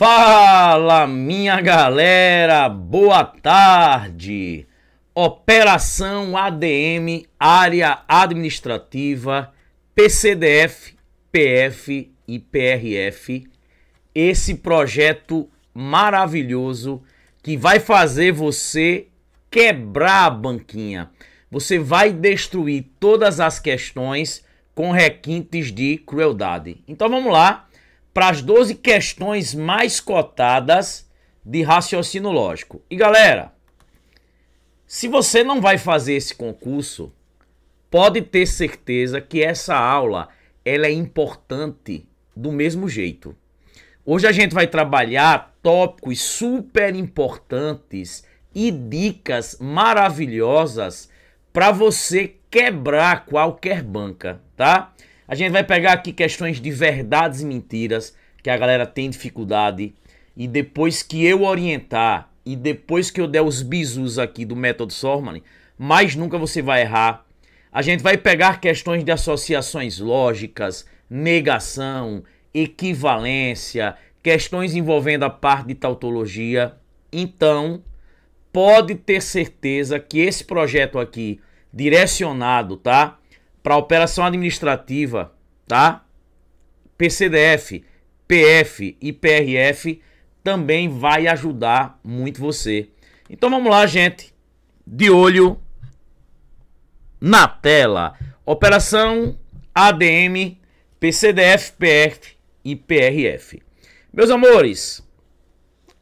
Fala, minha galera, boa tarde. Operação ADM, área administrativa, PCDF, PF e PRF. Esse projeto maravilhoso que vai fazer você quebrar a banquinha. Você vai destruir todas as questões com requintes de crueldade. Então vamos lá para as 12 questões mais cotadas de raciocínio lógico. E galera, se você não vai fazer esse concurso, pode ter certeza que essa aula ela é importante do mesmo jeito. Hoje a gente vai trabalhar tópicos super importantes e dicas maravilhosas para você quebrar qualquer banca, tá? A gente vai pegar aqui questões de verdades e mentiras que a galera tem dificuldade e depois que eu orientar e depois que eu der os bisus aqui do método Sormann, mais nunca você vai errar. A gente vai pegar questões de associações lógicas, negação, equivalência, questões envolvendo a parte de tautologia. Então, pode ter certeza que esse projeto aqui direcionado, tá? para operação administrativa, tá? PCDF, PF e PRF também vai ajudar muito você. Então vamos lá, gente. De olho na tela. Operação ADM, PCDF, PF e PRF. Meus amores,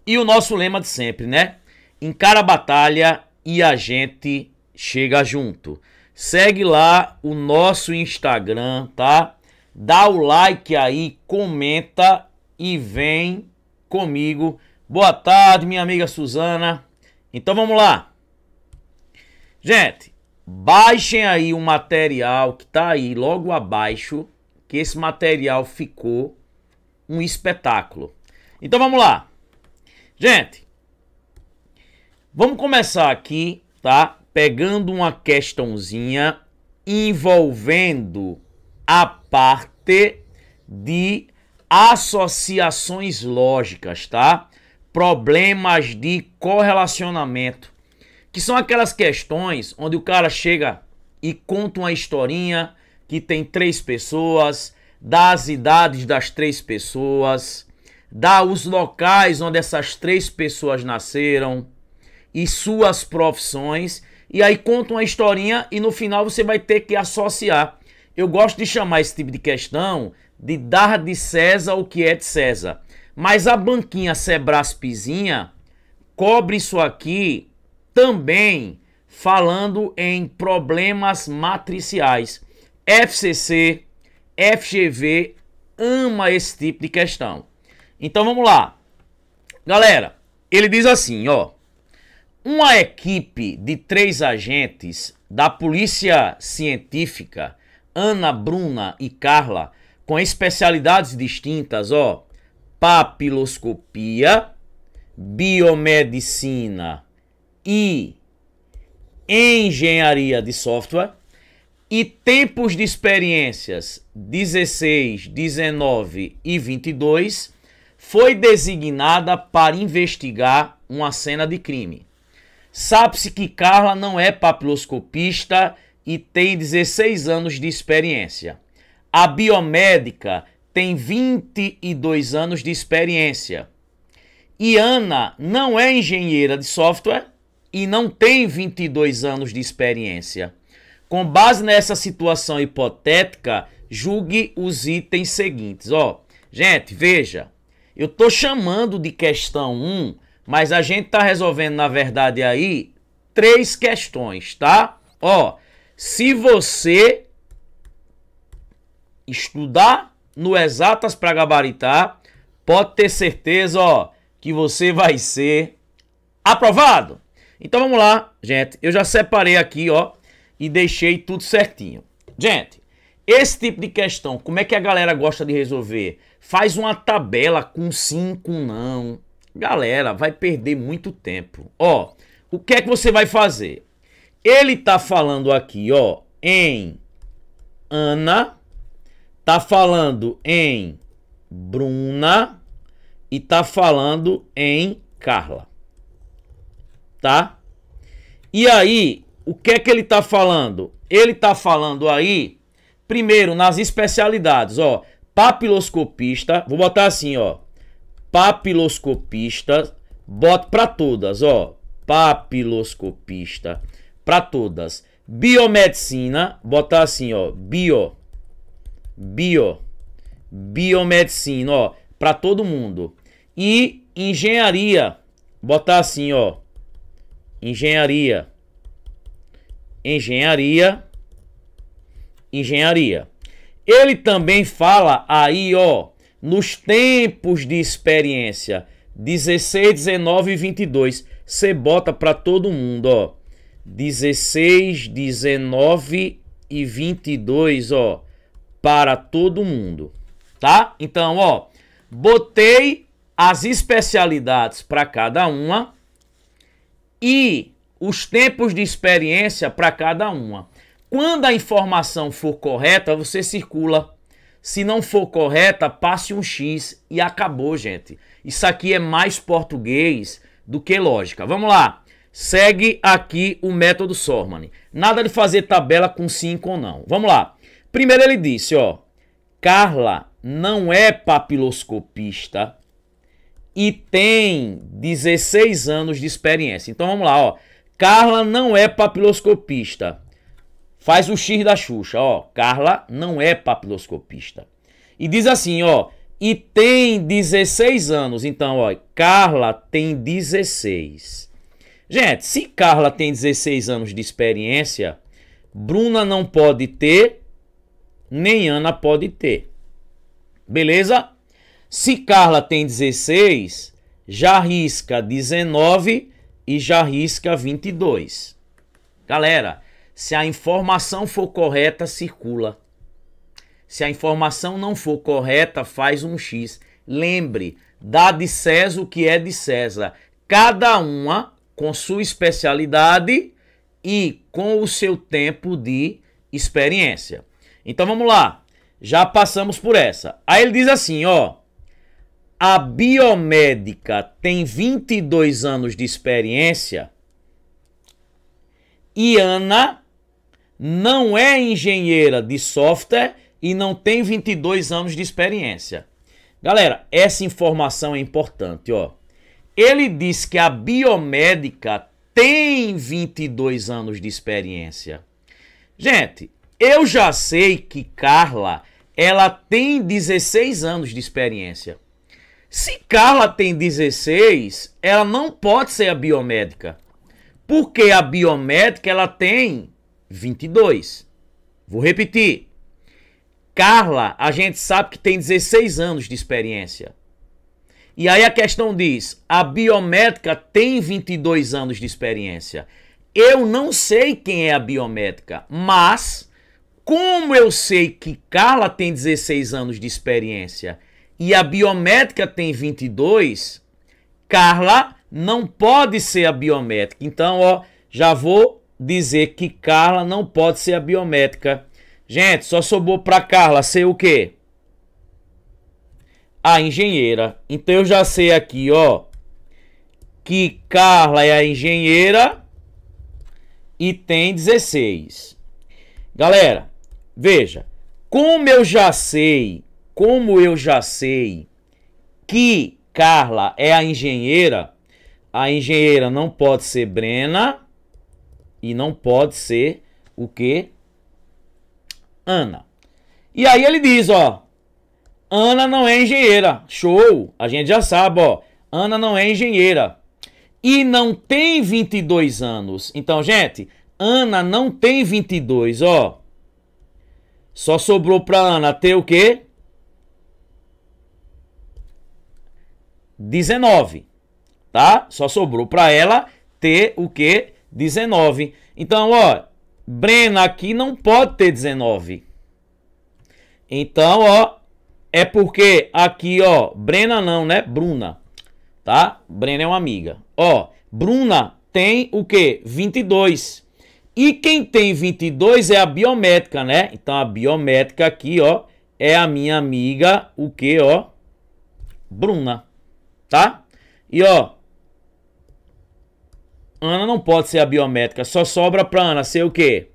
e o nosso lema de sempre, né? Encara a batalha e a gente chega junto. Segue lá o nosso Instagram, tá? Dá o like aí, comenta e vem comigo. Boa tarde, minha amiga Suzana. Então vamos lá. Gente, baixem aí o material que tá aí logo abaixo, que esse material ficou um espetáculo. Então vamos lá. Gente, vamos começar aqui, tá? pegando uma questãozinha envolvendo a parte de associações lógicas, tá? Problemas de correlacionamento, que são aquelas questões onde o cara chega e conta uma historinha que tem três pessoas, dá as idades das três pessoas, dá os locais onde essas três pessoas nasceram e suas profissões e aí conta uma historinha e no final você vai ter que associar. Eu gosto de chamar esse tipo de questão de dar de César o que é de César. Mas a banquinha Sebraspizinha cobre isso aqui também falando em problemas matriciais. FCC, FGV ama esse tipo de questão. Então vamos lá. Galera, ele diz assim, ó: uma equipe de três agentes da Polícia Científica, Ana, Bruna e Carla, com especialidades distintas, ó, papiloscopia, biomedicina e engenharia de software e tempos de experiências 16, 19 e 22 foi designada para investigar uma cena de crime. Sabe-se que Carla não é papiloscopista e tem 16 anos de experiência. A biomédica tem 22 anos de experiência. E Ana não é engenheira de software e não tem 22 anos de experiência. Com base nessa situação hipotética, julgue os itens seguintes, ó. Gente, veja, eu tô chamando de questão 1 mas a gente está resolvendo, na verdade, aí três questões, tá? Ó, se você estudar no Exatas para gabaritar, pode ter certeza, ó, que você vai ser aprovado. Então vamos lá, gente. Eu já separei aqui, ó, e deixei tudo certinho. Gente, esse tipo de questão, como é que a galera gosta de resolver? Faz uma tabela com sim, com não, Galera, vai perder muito tempo. Ó, o que é que você vai fazer? Ele tá falando aqui, ó, em Ana, tá falando em Bruna e tá falando em Carla. Tá? E aí, o que é que ele tá falando? Ele tá falando aí, primeiro, nas especialidades, ó, papiloscopista, vou botar assim, ó, papiloscopista, bota para todas, ó, papiloscopista, para todas. Biomedicina, botar assim, ó, bio, bio, biomedicina, ó, para todo mundo. E engenharia, botar assim, ó, engenharia, engenharia, engenharia. Ele também fala aí, ó, nos tempos de experiência 16, 19 e 22. Você bota para todo mundo, ó. 16, 19 e 22, ó, para todo mundo, tá? Então, ó, botei as especialidades para cada uma e os tempos de experiência para cada uma. Quando a informação for correta, você circula se não for correta, passe um X e acabou, gente. Isso aqui é mais português do que lógica. Vamos lá. Segue aqui o método Sormann. Nada de fazer tabela com 5 ou não. Vamos lá. Primeiro ele disse, ó, Carla não é papiloscopista e tem 16 anos de experiência. Então vamos lá, ó. Carla não é papiloscopista Faz o X da Xuxa, ó. Carla não é papiloscopista. E diz assim, ó. E tem 16 anos. Então, ó. Carla tem 16. Gente, se Carla tem 16 anos de experiência, Bruna não pode ter, nem Ana pode ter. Beleza? Se Carla tem 16, já risca 19 e já risca 22. Galera, se a informação for correta, circula. Se a informação não for correta, faz um X. Lembre, dá de César o que é de César. Cada uma com sua especialidade e com o seu tempo de experiência. Então vamos lá. Já passamos por essa. Aí ele diz assim, ó: a biomédica tem 22 anos de experiência e Ana não é engenheira de software e não tem 22 anos de experiência. Galera, essa informação é importante, ó. Ele diz que a biomédica tem 22 anos de experiência. Gente, eu já sei que Carla, ela tem 16 anos de experiência. Se Carla tem 16, ela não pode ser a biomédica. Porque a biomédica ela tem 22. Vou repetir. Carla, a gente sabe que tem 16 anos de experiência. E aí a questão diz: a biomédica tem 22 anos de experiência. Eu não sei quem é a biomédica, mas como eu sei que Carla tem 16 anos de experiência e a biomédica tem 22, Carla não pode ser a biométrica. Então, ó, já vou dizer que Carla não pode ser a biométrica. Gente, só sobrou para Carla ser o quê? A engenheira. Então eu já sei aqui, ó, que Carla é a engenheira e tem 16. Galera, veja, como eu já sei, como eu já sei que Carla é a engenheira, a engenheira não pode ser Brena e não pode ser o que? Ana. E aí ele diz, ó, Ana não é engenheira. Show! A gente já sabe, ó. Ana não é engenheira. E não tem 22 anos. Então, gente, Ana não tem 22, ó. Só sobrou pra Ana ter o quê? 19, tá? Só sobrou pra ela ter o quê? 19. Então, ó, Breno aqui não pode ter 19. Então, ó, é porque aqui, ó, Brena não, né? Bruna, tá? Brena é uma amiga. Ó, Bruna tem o quê? 22. E quem tem 22 é a biométrica, né? Então a biométrica aqui, ó, é a minha amiga, o quê, ó? Bruna, tá? E ó, Ana não pode ser a biomédica. Só sobra pra Ana ser o quê?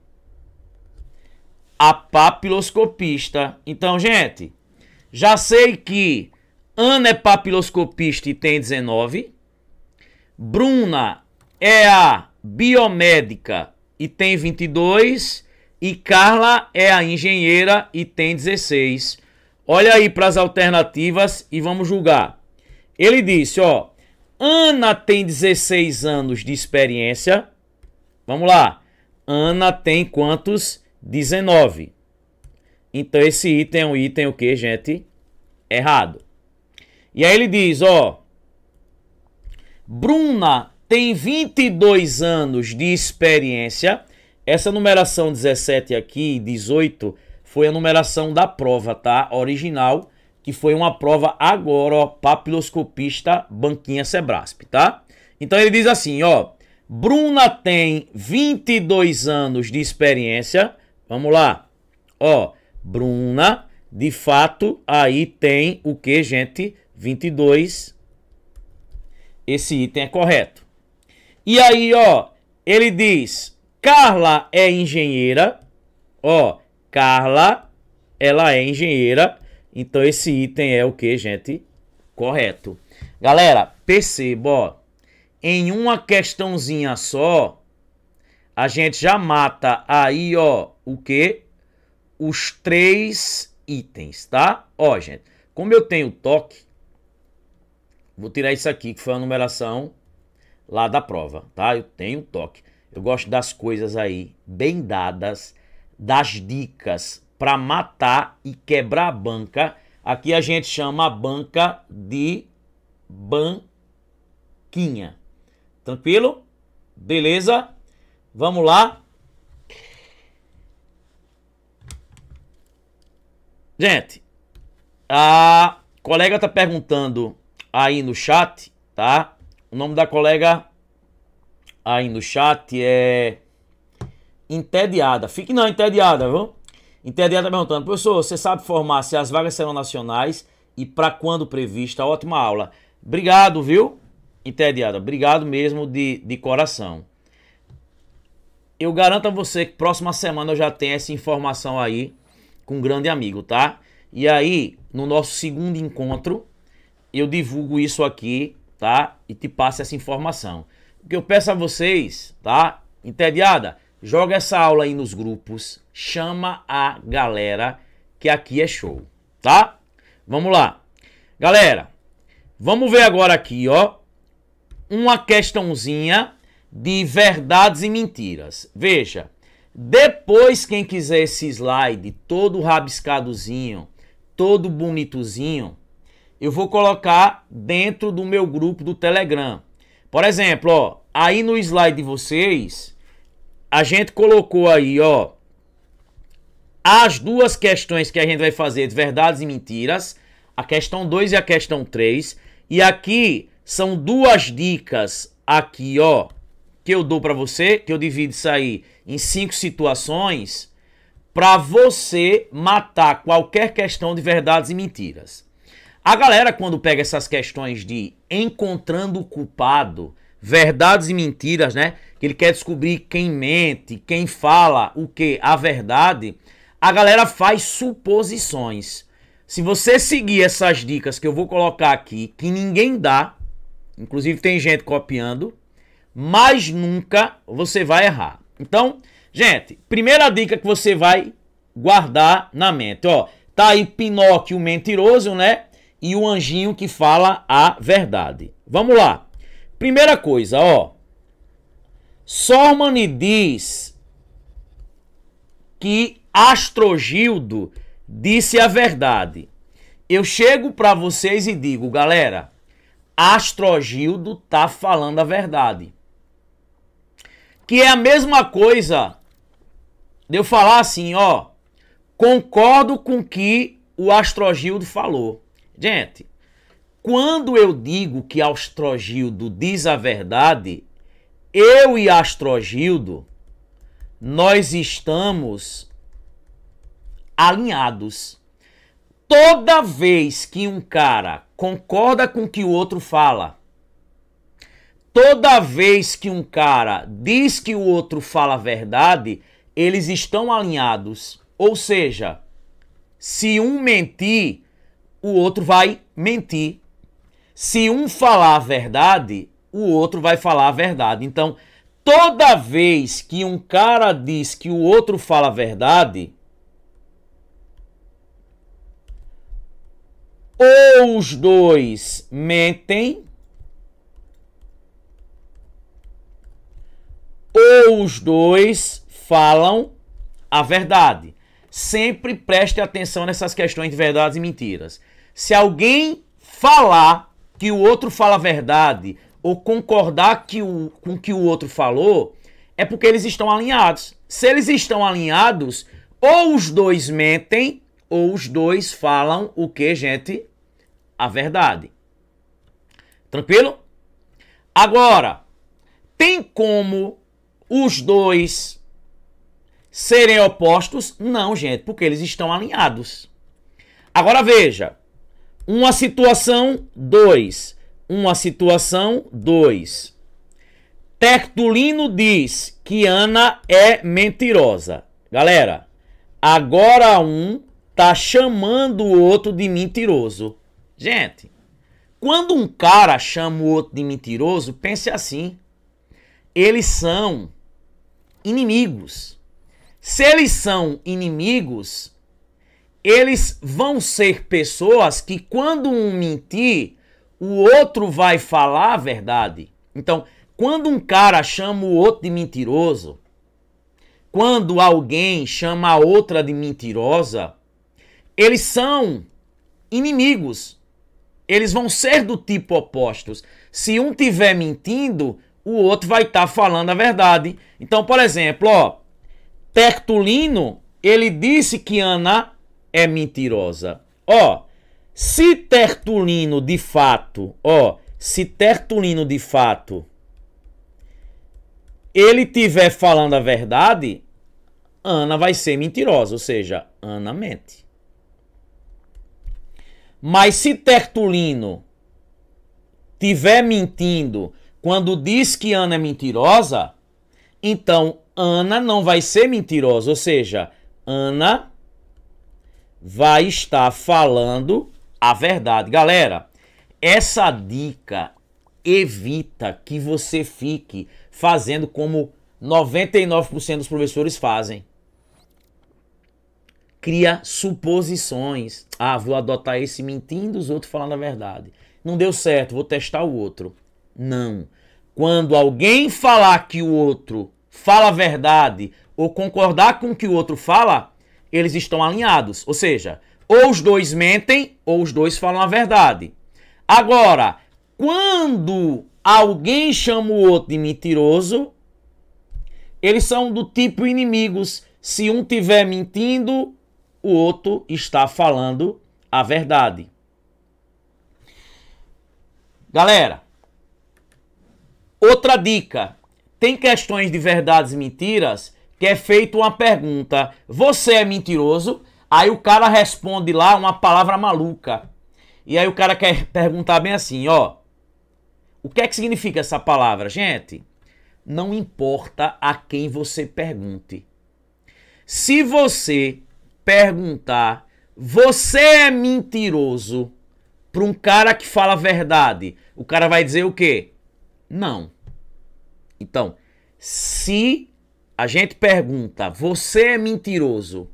A papiloscopista. Então, gente, já sei que Ana é papiloscopista e tem 19. Bruna é a biomédica e tem 22. E Carla é a engenheira e tem 16. Olha aí para as alternativas e vamos julgar. Ele disse, ó, Ana tem 16 anos de experiência. Vamos lá. Ana tem quantos? 19. Então esse item é um item o que, gente? Errado. E aí ele diz, ó, Bruna tem 22 anos de experiência. Essa numeração 17 aqui, 18, foi a numeração da prova, tá? Original que foi uma prova agora, ó, papiloscopista Banquinha Sebrasp, tá? Então ele diz assim, ó, Bruna tem 22 anos de experiência. Vamos lá. Ó, Bruna, de fato, aí tem o que, gente? 22. Esse item é correto. E aí, ó, ele diz: Carla é engenheira. Ó, Carla, ela é engenheira então esse item é o que, gente? Correto. Galera, perceba, ó, em uma questãozinha só, a gente já mata aí, ó, o que? Os três itens, tá? Ó, gente, como eu tenho toque, vou tirar isso aqui, que foi a numeração lá da prova, tá? Eu tenho toque. Eu gosto das coisas aí bem dadas, das dicas para matar e quebrar a banca. Aqui a gente chama a banca de banquinha. Tranquilo? Beleza? Vamos lá. Gente, a colega tá perguntando aí no chat, tá? O nome da colega aí no chat é entediada. Fique não entediada, viu? Então está perguntando, professor, você sabe formar se as vagas serão nacionais e para quando prevista? Ótima aula. Obrigado, viu? Entediada, obrigado mesmo de, de coração. Eu garanto a você que próxima semana eu já tenho essa informação aí com um grande amigo, tá? E aí, no nosso segundo encontro, eu divulgo isso aqui, tá? E te passo essa informação. O que eu peço a vocês, tá? Entediada? Joga essa aula aí nos grupos, chama a galera que aqui é show, tá? Vamos lá. Galera, vamos ver agora aqui, ó, uma questãozinha de verdades e mentiras. Veja, depois quem quiser esse slide todo rabiscadozinho, todo bonitozinho, eu vou colocar dentro do meu grupo do Telegram. Por exemplo, ó, aí no slide de vocês, a gente colocou aí, ó, as duas questões que a gente vai fazer de verdades e mentiras, a questão 2 e a questão 3, e aqui são duas dicas aqui, ó, que eu dou para você, que eu divido isso aí em cinco situações para você matar qualquer questão de verdades e mentiras. A galera quando pega essas questões de encontrando o culpado, Verdades e Mentiras, né? Que ele quer descobrir quem mente, quem fala o que, a verdade. A galera faz suposições. Se você seguir essas dicas que eu vou colocar aqui, que ninguém dá, inclusive tem gente copiando, mas nunca você vai errar. Então, gente, primeira dica que você vai guardar na mente, ó, tá aí Pinóquio mentiroso, né? E o anjinho que fala a verdade. Vamos lá. Primeira coisa, ó. Sormani diz que Astrogildo disse a verdade. Eu chego para vocês e digo, galera, Astrogildo tá falando a verdade. Que é a mesma coisa de eu falar assim, ó, concordo com o que o Astrogildo falou. Gente, quando eu digo que Astrogildo diz a verdade, eu e Astrogildo, nós estamos alinhados. Toda vez que um cara concorda com o que o outro fala, toda vez que um cara diz que o outro fala a verdade, eles estão alinhados. Ou seja, se um mentir, o outro vai mentir se um falar a verdade, o outro vai falar a verdade. Então, toda vez que um cara diz que o outro fala a verdade, ou os dois mentem, ou os dois falam a verdade. Sempre preste atenção nessas questões de verdades e mentiras. Se alguém falar que o outro fala a verdade ou concordar que o, com o que o outro falou, é porque eles estão alinhados. Se eles estão alinhados, ou os dois mentem, ou os dois falam o que, gente? A verdade. Tranquilo? Agora, tem como os dois serem opostos? Não, gente, porque eles estão alinhados. Agora veja, uma situação, dois. Uma situação, dois. Tertulino diz que Ana é mentirosa. Galera, agora um tá chamando o outro de mentiroso. Gente, quando um cara chama o outro de mentiroso, pense assim: eles são inimigos. Se eles são inimigos, eles vão ser pessoas que, quando um mentir, o outro vai falar a verdade. Então, quando um cara chama o outro de mentiroso, quando alguém chama a outra de mentirosa, eles são inimigos. Eles vão ser do tipo opostos. Se um tiver mentindo, o outro vai estar tá falando a verdade. Então, por exemplo, ó, Tertulino, ele disse que Ana é mentirosa. Ó, se Tertulino de fato, ó, se Tertulino de fato ele tiver falando a verdade, Ana vai ser mentirosa, ou seja, Ana mente. Mas se Tertulino tiver mentindo quando diz que Ana é mentirosa, então Ana não vai ser mentirosa, ou seja, Ana vai estar falando a verdade. Galera, essa dica evita que você fique fazendo como 99% dos professores fazem. Cria suposições. Ah, vou adotar esse mentindo, os outros falando a verdade. Não deu certo, vou testar o outro. Não. Quando alguém falar que o outro fala a verdade ou concordar com o que o outro fala, eles estão alinhados. Ou seja, ou os dois mentem ou os dois falam a verdade. Agora, quando alguém chama o outro de mentiroso, eles são do tipo inimigos. Se um tiver mentindo, o outro está falando a verdade. Galera, outra dica: tem questões de verdades e mentiras que é feita uma pergunta: Você é mentiroso? Aí o cara responde lá uma palavra maluca. E aí o cara quer perguntar bem assim: Ó, o que é que significa essa palavra? Gente, não importa a quem você pergunte. Se você perguntar, você é mentiroso para um cara que fala a verdade, o cara vai dizer o quê? Não. Então, se a gente pergunta: você é mentiroso?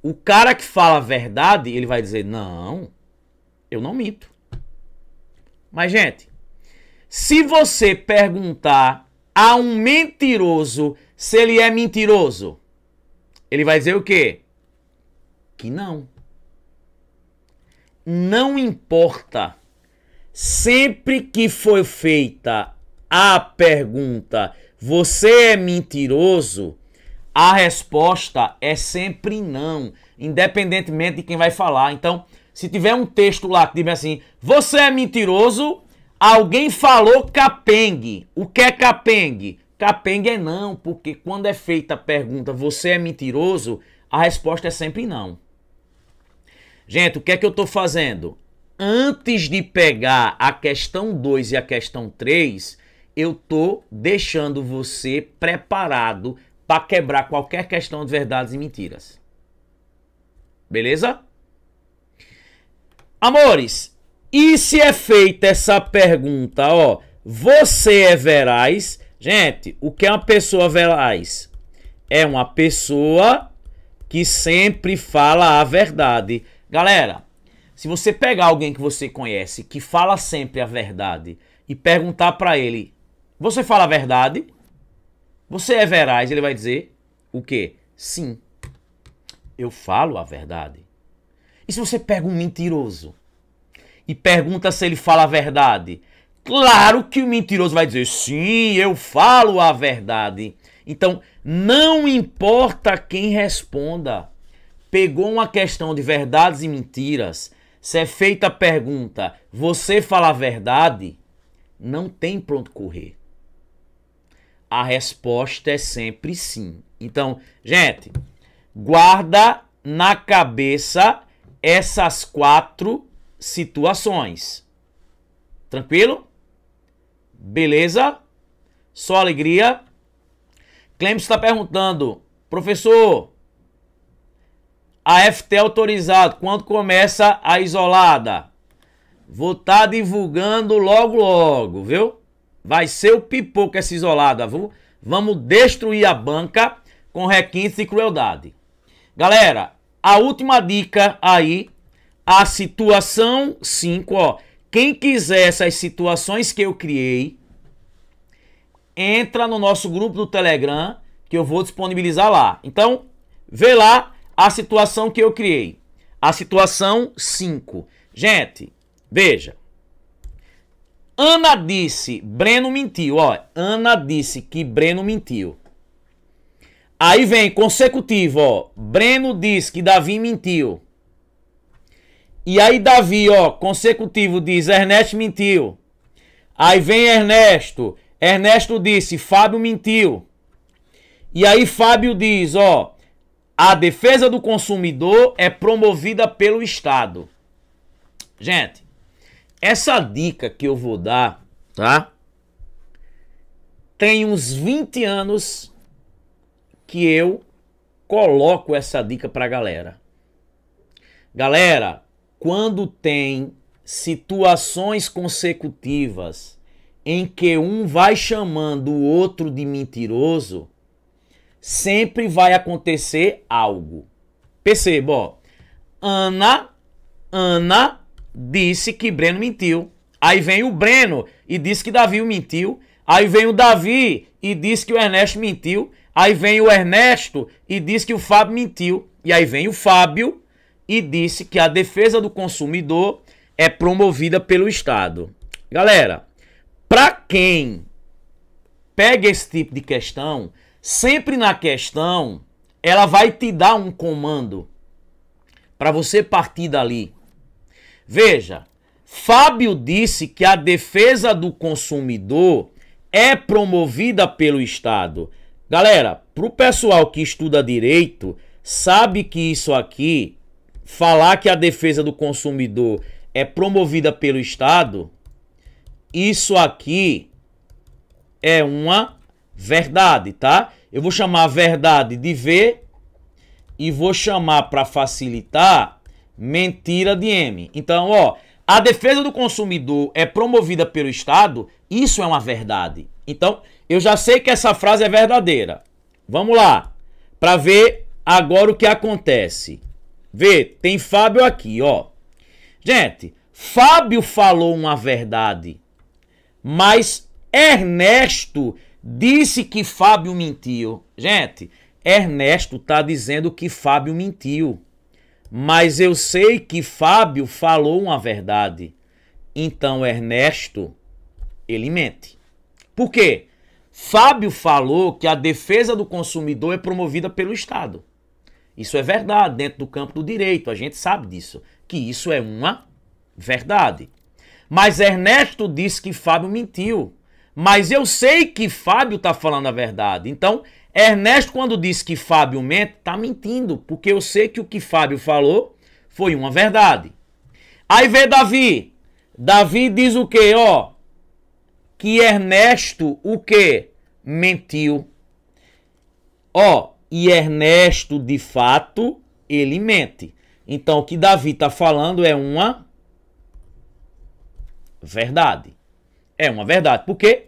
O cara que fala a verdade, ele vai dizer: não, eu não minto. Mas, gente, se você perguntar a um mentiroso se ele é mentiroso, ele vai dizer o quê? Que não. Não importa. Sempre que foi feita a pergunta você é mentiroso, a resposta é sempre não, independentemente de quem vai falar. Então, se tiver um texto lá que diz assim, você é mentiroso, alguém falou capengue. O que é capengue? Capengue é não, porque quando é feita a pergunta, você é mentiroso, a resposta é sempre não. Gente, o que é que eu estou fazendo? Antes de pegar a questão 2 e a questão 3, eu tô deixando você preparado para quebrar qualquer questão de verdades e mentiras. Beleza? Amores, e se é feita essa pergunta, ó, você é veraz? Gente, o que é uma pessoa veraz? É uma pessoa que sempre fala a verdade. Galera, se você pegar alguém que você conhece que fala sempre a verdade e perguntar para ele você fala a verdade? Você é veraz? Ele vai dizer o quê? Sim. Eu falo a verdade. E se você pega um mentiroso e pergunta se ele fala a verdade? Claro que o mentiroso vai dizer: sim, eu falo a verdade. Então, não importa quem responda. Pegou uma questão de verdades e mentiras. Se é feita a pergunta, você fala a verdade? Não tem pronto correr. A resposta é sempre sim. Então, gente, guarda na cabeça essas quatro situações. Tranquilo? Beleza? Só alegria. Clemson está perguntando, professor, a FT é autorizado, quando começa a isolada? Vou estar tá divulgando logo, logo, viu? Vai ser o pipoco essa isolado, viu? Vamos destruir a banca com requinte e crueldade. Galera, a última dica aí, a situação 5, ó. Quem quiser essas situações que eu criei, entra no nosso grupo do Telegram que eu vou disponibilizar lá. Então, vê lá a situação que eu criei. A situação 5. Gente, veja. Ana disse, Breno mentiu. Ó, Ana disse que Breno mentiu. Aí vem consecutivo, ó. Breno diz que Davi mentiu. E aí Davi, ó, consecutivo diz Ernesto mentiu. Aí vem Ernesto. Ernesto disse Fábio mentiu. E aí Fábio diz, ó, a defesa do consumidor é promovida pelo Estado. Gente, essa dica que eu vou dar, tá? Tem uns 20 anos que eu coloco essa dica pra galera. Galera, quando tem situações consecutivas em que um vai chamando o outro de mentiroso, sempre vai acontecer algo. Perceba, ó. Ana, Ana disse que Breno mentiu. Aí vem o Breno e diz que Davi mentiu. Aí vem o Davi e diz que o Ernesto mentiu. Aí vem o Ernesto e diz que o Fábio mentiu. E aí vem o Fábio e disse que a defesa do consumidor é promovida pelo Estado. Galera, para quem pega esse tipo de questão, sempre na questão ela vai te dar um comando para você partir dali. Veja, Fábio disse que a defesa do consumidor é promovida pelo Estado. Galera, para o pessoal que estuda direito, sabe que isso aqui, falar que a defesa do consumidor é promovida pelo Estado, isso aqui é uma verdade, tá? Eu vou chamar a verdade de V e vou chamar para facilitar Mentira de M. Então, ó, a defesa do consumidor é promovida pelo Estado, isso é uma verdade. Então, eu já sei que essa frase é verdadeira. Vamos lá, para ver agora o que acontece. Vê, tem Fábio aqui, ó. Gente, Fábio falou uma verdade, mas Ernesto disse que Fábio mentiu. Gente, Ernesto tá dizendo que Fábio mentiu. Mas eu sei que Fábio falou uma verdade. Então Ernesto, ele mente. Por quê? Fábio falou que a defesa do consumidor é promovida pelo Estado. Isso é verdade dentro do campo do direito, a gente sabe disso, que isso é uma verdade. Mas Ernesto disse que Fábio mentiu. Mas eu sei que Fábio está falando a verdade. Então, Ernesto, quando disse que Fábio mente, tá mentindo, porque eu sei que o que Fábio falou foi uma verdade. Aí vê Davi. Davi diz o quê? Ó, que Ernesto o quê? Mentiu. Ó, e Ernesto de fato, ele mente. Então o que Davi tá falando é uma verdade. É uma verdade, porque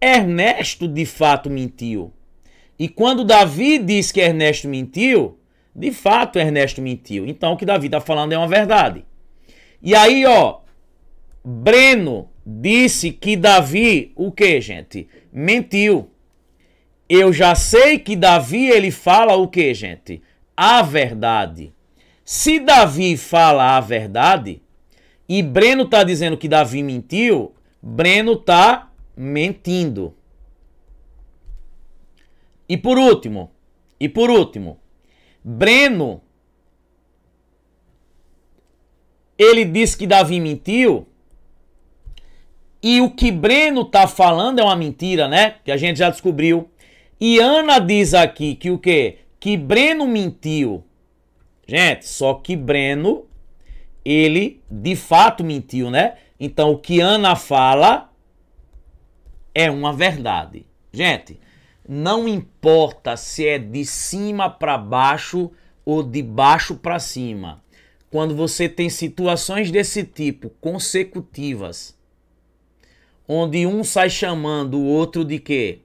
Ernesto de fato mentiu. E quando Davi diz que Ernesto mentiu, de fato Ernesto mentiu. Então o que Davi está falando é uma verdade. E aí, ó, Breno disse que Davi, o que, gente? Mentiu. Eu já sei que Davi ele fala o que, gente? A verdade. Se Davi fala a verdade e Breno está dizendo que Davi mentiu, Breno está mentindo. E por último, e por último, Breno ele disse que Davi mentiu. E o que Breno tá falando é uma mentira, né? Que a gente já descobriu. E Ana diz aqui que o quê? Que Breno mentiu. Gente, só que Breno, ele de fato mentiu, né? Então o que Ana fala é uma verdade. Gente, não importa se é de cima para baixo ou de baixo para cima. Quando você tem situações desse tipo consecutivas, onde um sai chamando o outro de quê?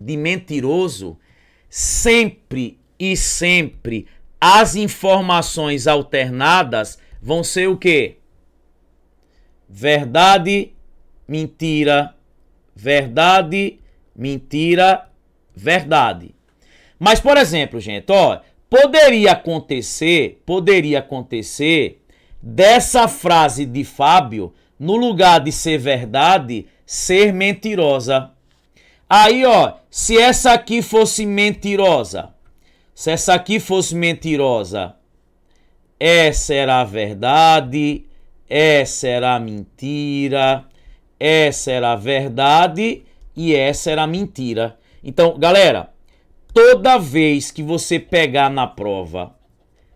De mentiroso, sempre e sempre as informações alternadas vão ser o quê? Verdade, mentira, verdade, mentira, Verdade. Mas, por exemplo, gente, ó, poderia acontecer, poderia acontecer dessa frase de Fábio, no lugar de ser verdade, ser mentirosa. Aí, ó, se essa aqui fosse mentirosa, se essa aqui fosse mentirosa, essa é, era a verdade, essa é, era a mentira, essa é, era a verdade e essa era a mentira. Então, galera, toda vez que você pegar na prova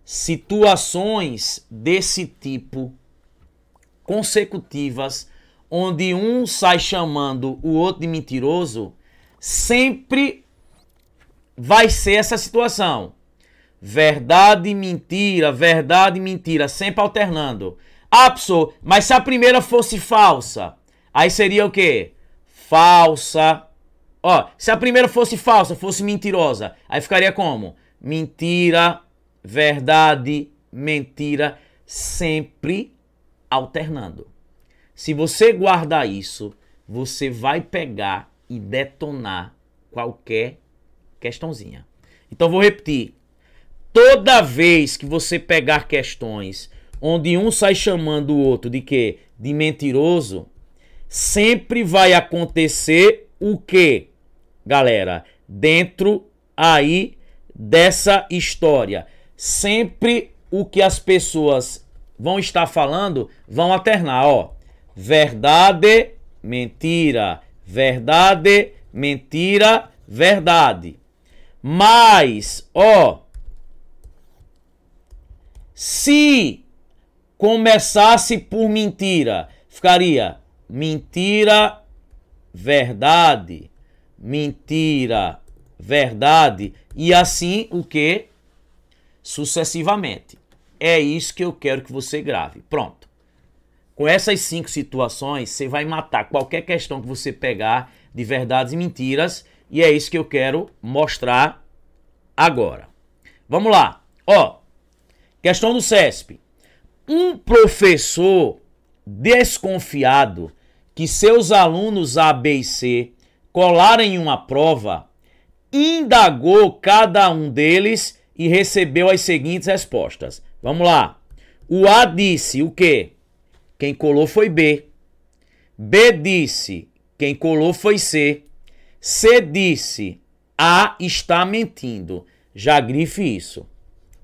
situações desse tipo consecutivas, onde um sai chamando o outro de mentiroso, sempre vai ser essa situação. Verdade, mentira, verdade, mentira, sempre alternando. Ah, mas se a primeira fosse falsa, aí seria o quê? Falsa, Ó, se a primeira fosse falsa, fosse mentirosa, aí ficaria como? Mentira, verdade, mentira, sempre alternando. Se você guardar isso, você vai pegar e detonar qualquer questãozinha. Então vou repetir. Toda vez que você pegar questões onde um sai chamando o outro de quê? De mentiroso, sempre vai acontecer o quê? galera, dentro aí dessa história. Sempre o que as pessoas vão estar falando vão alternar, ó. Verdade, mentira, verdade, mentira, verdade. Mas, ó, se começasse por mentira, ficaria mentira, verdade mentira, verdade e assim o que? Sucessivamente. É isso que eu quero que você grave. Pronto. Com essas cinco situações, você vai matar qualquer questão que você pegar de verdades e mentiras, e é isso que eu quero mostrar agora. Vamos lá. Ó, questão do CESP. Um professor desconfiado que seus alunos A, B e C colaram em uma prova, indagou cada um deles e recebeu as seguintes respostas. Vamos lá. O A disse o quê? Quem colou foi B. B disse, quem colou foi C. C disse, A está mentindo. Já grife isso.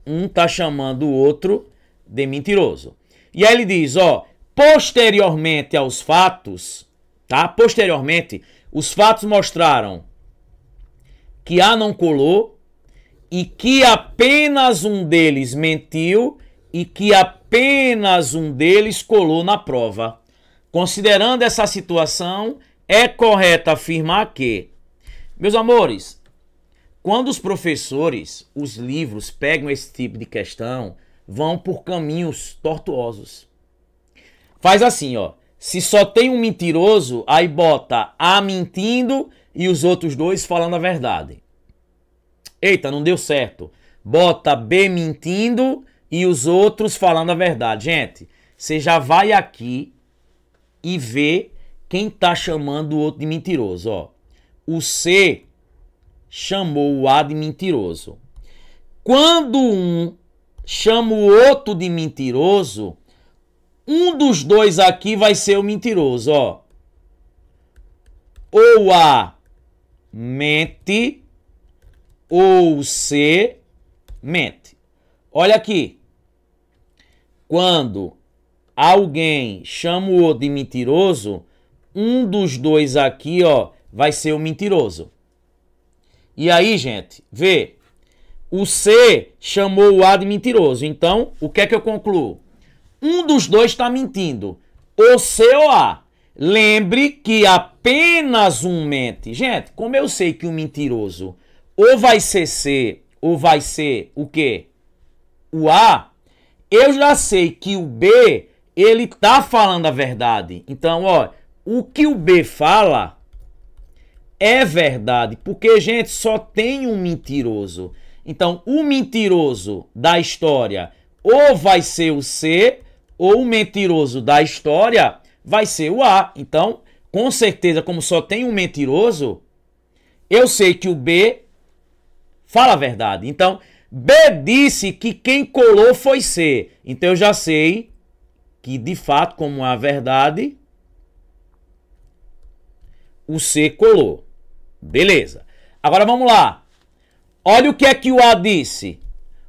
Um está chamando o outro de mentiroso. E aí ele diz, ó, posteriormente aos fatos, Tá? Posteriormente, os fatos mostraram que A não colou e que apenas um deles mentiu e que apenas um deles colou na prova. Considerando essa situação, é correto afirmar que, meus amores, quando os professores, os livros pegam esse tipo de questão, vão por caminhos tortuosos. Faz assim, ó. Se só tem um mentiroso, aí bota a mentindo e os outros dois falando a verdade. Eita, não deu certo. Bota B mentindo e os outros falando a verdade. Gente, você já vai aqui e vê quem tá chamando o outro de mentiroso, ó. O C chamou o A de mentiroso. Quando um chama o outro de mentiroso, um dos dois aqui vai ser o mentiroso, ó. Ou A mente ou C mente. Olha aqui. Quando alguém chama o outro de mentiroso, um dos dois aqui, ó, vai ser o mentiroso. E aí, gente, vê. O C chamou o A de mentiroso. Então, o que é que eu concluo? Um dos dois está mentindo. Ou C ou A. Lembre que apenas um mente. Gente, como eu sei que o um mentiroso ou vai ser C ou vai ser o quê? O A. Eu já sei que o B, ele tá falando a verdade. Então, ó, o que o B fala é verdade, porque gente só tem um mentiroso. Então, o mentiroso da história ou vai ser o C ou o mentiroso da história vai ser o A. Então, com certeza, como só tem um mentiroso, eu sei que o B fala a verdade. Então, B disse que quem colou foi C. Então, eu já sei que, de fato, como é a verdade, o C colou. Beleza. Agora vamos lá. Olha o que é que o A disse.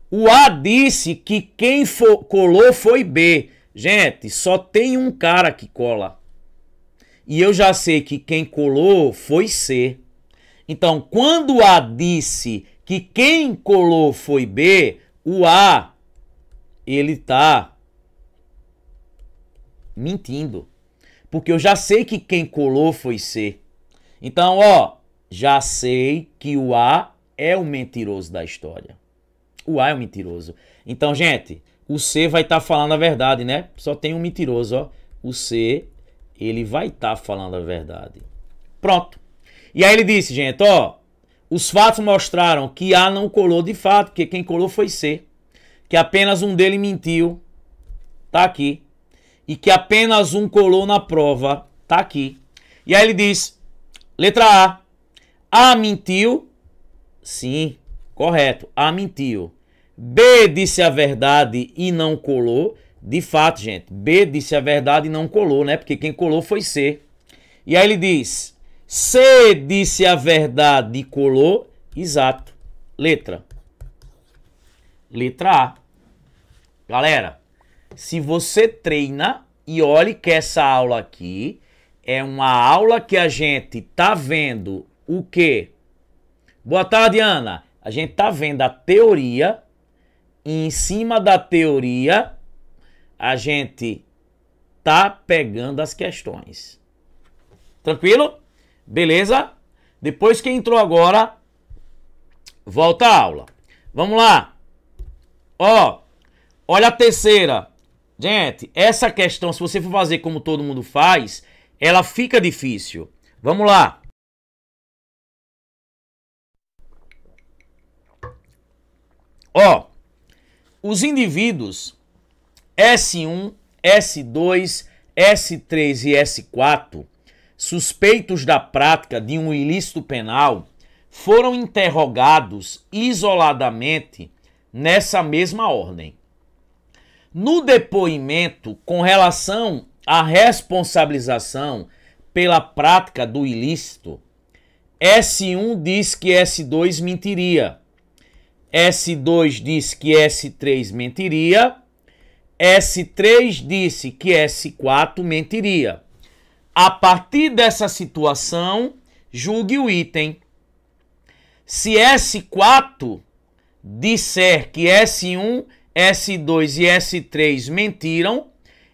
O A disse que quem for, colou foi B. Gente, só tem um cara que cola. E eu já sei que quem colou foi C. Então, quando A disse que quem colou foi B, o A ele tá mentindo. Porque eu já sei que quem colou foi C. Então, ó, já sei que o A é o mentiroso da história. O A é o mentiroso. Então, gente, o C vai estar tá falando a verdade, né? Só tem um mentiroso, ó. O C, ele vai estar tá falando a verdade. Pronto. E aí ele disse, gente, ó, os fatos mostraram que A não colou de fato, porque quem colou foi C. Que apenas um dele mentiu, tá aqui. E que apenas um colou na prova, tá aqui. E aí ele diz, letra A, A mentiu? Sim, correto, A mentiu. B disse a verdade e não colou. De fato, gente, B disse a verdade e não colou, né? Porque quem colou foi C. E aí ele diz: C disse a verdade e colou. Exato. Letra. Letra A. Galera, se você treina e olhe que essa aula aqui é uma aula que a gente tá vendo o quê? Boa tarde, Ana. A gente tá vendo a teoria em cima da teoria, a gente tá pegando as questões. Tranquilo? Beleza? Depois que entrou agora, volta a aula. Vamos lá. Ó, olha a terceira. Gente, essa questão, se você for fazer como todo mundo faz, ela fica difícil. Vamos lá. Ó, os indivíduos S1, S2, S3 e S4, suspeitos da prática de um ilícito penal, foram interrogados isoladamente nessa mesma ordem. No depoimento com relação à responsabilização pela prática do ilícito, S1 diz que S2 mentiria S2 disse que S3 mentiria. S3 disse que S4 mentiria. A partir dessa situação, julgue o item. Se S4 disser que S1, S2 e S3 mentiram,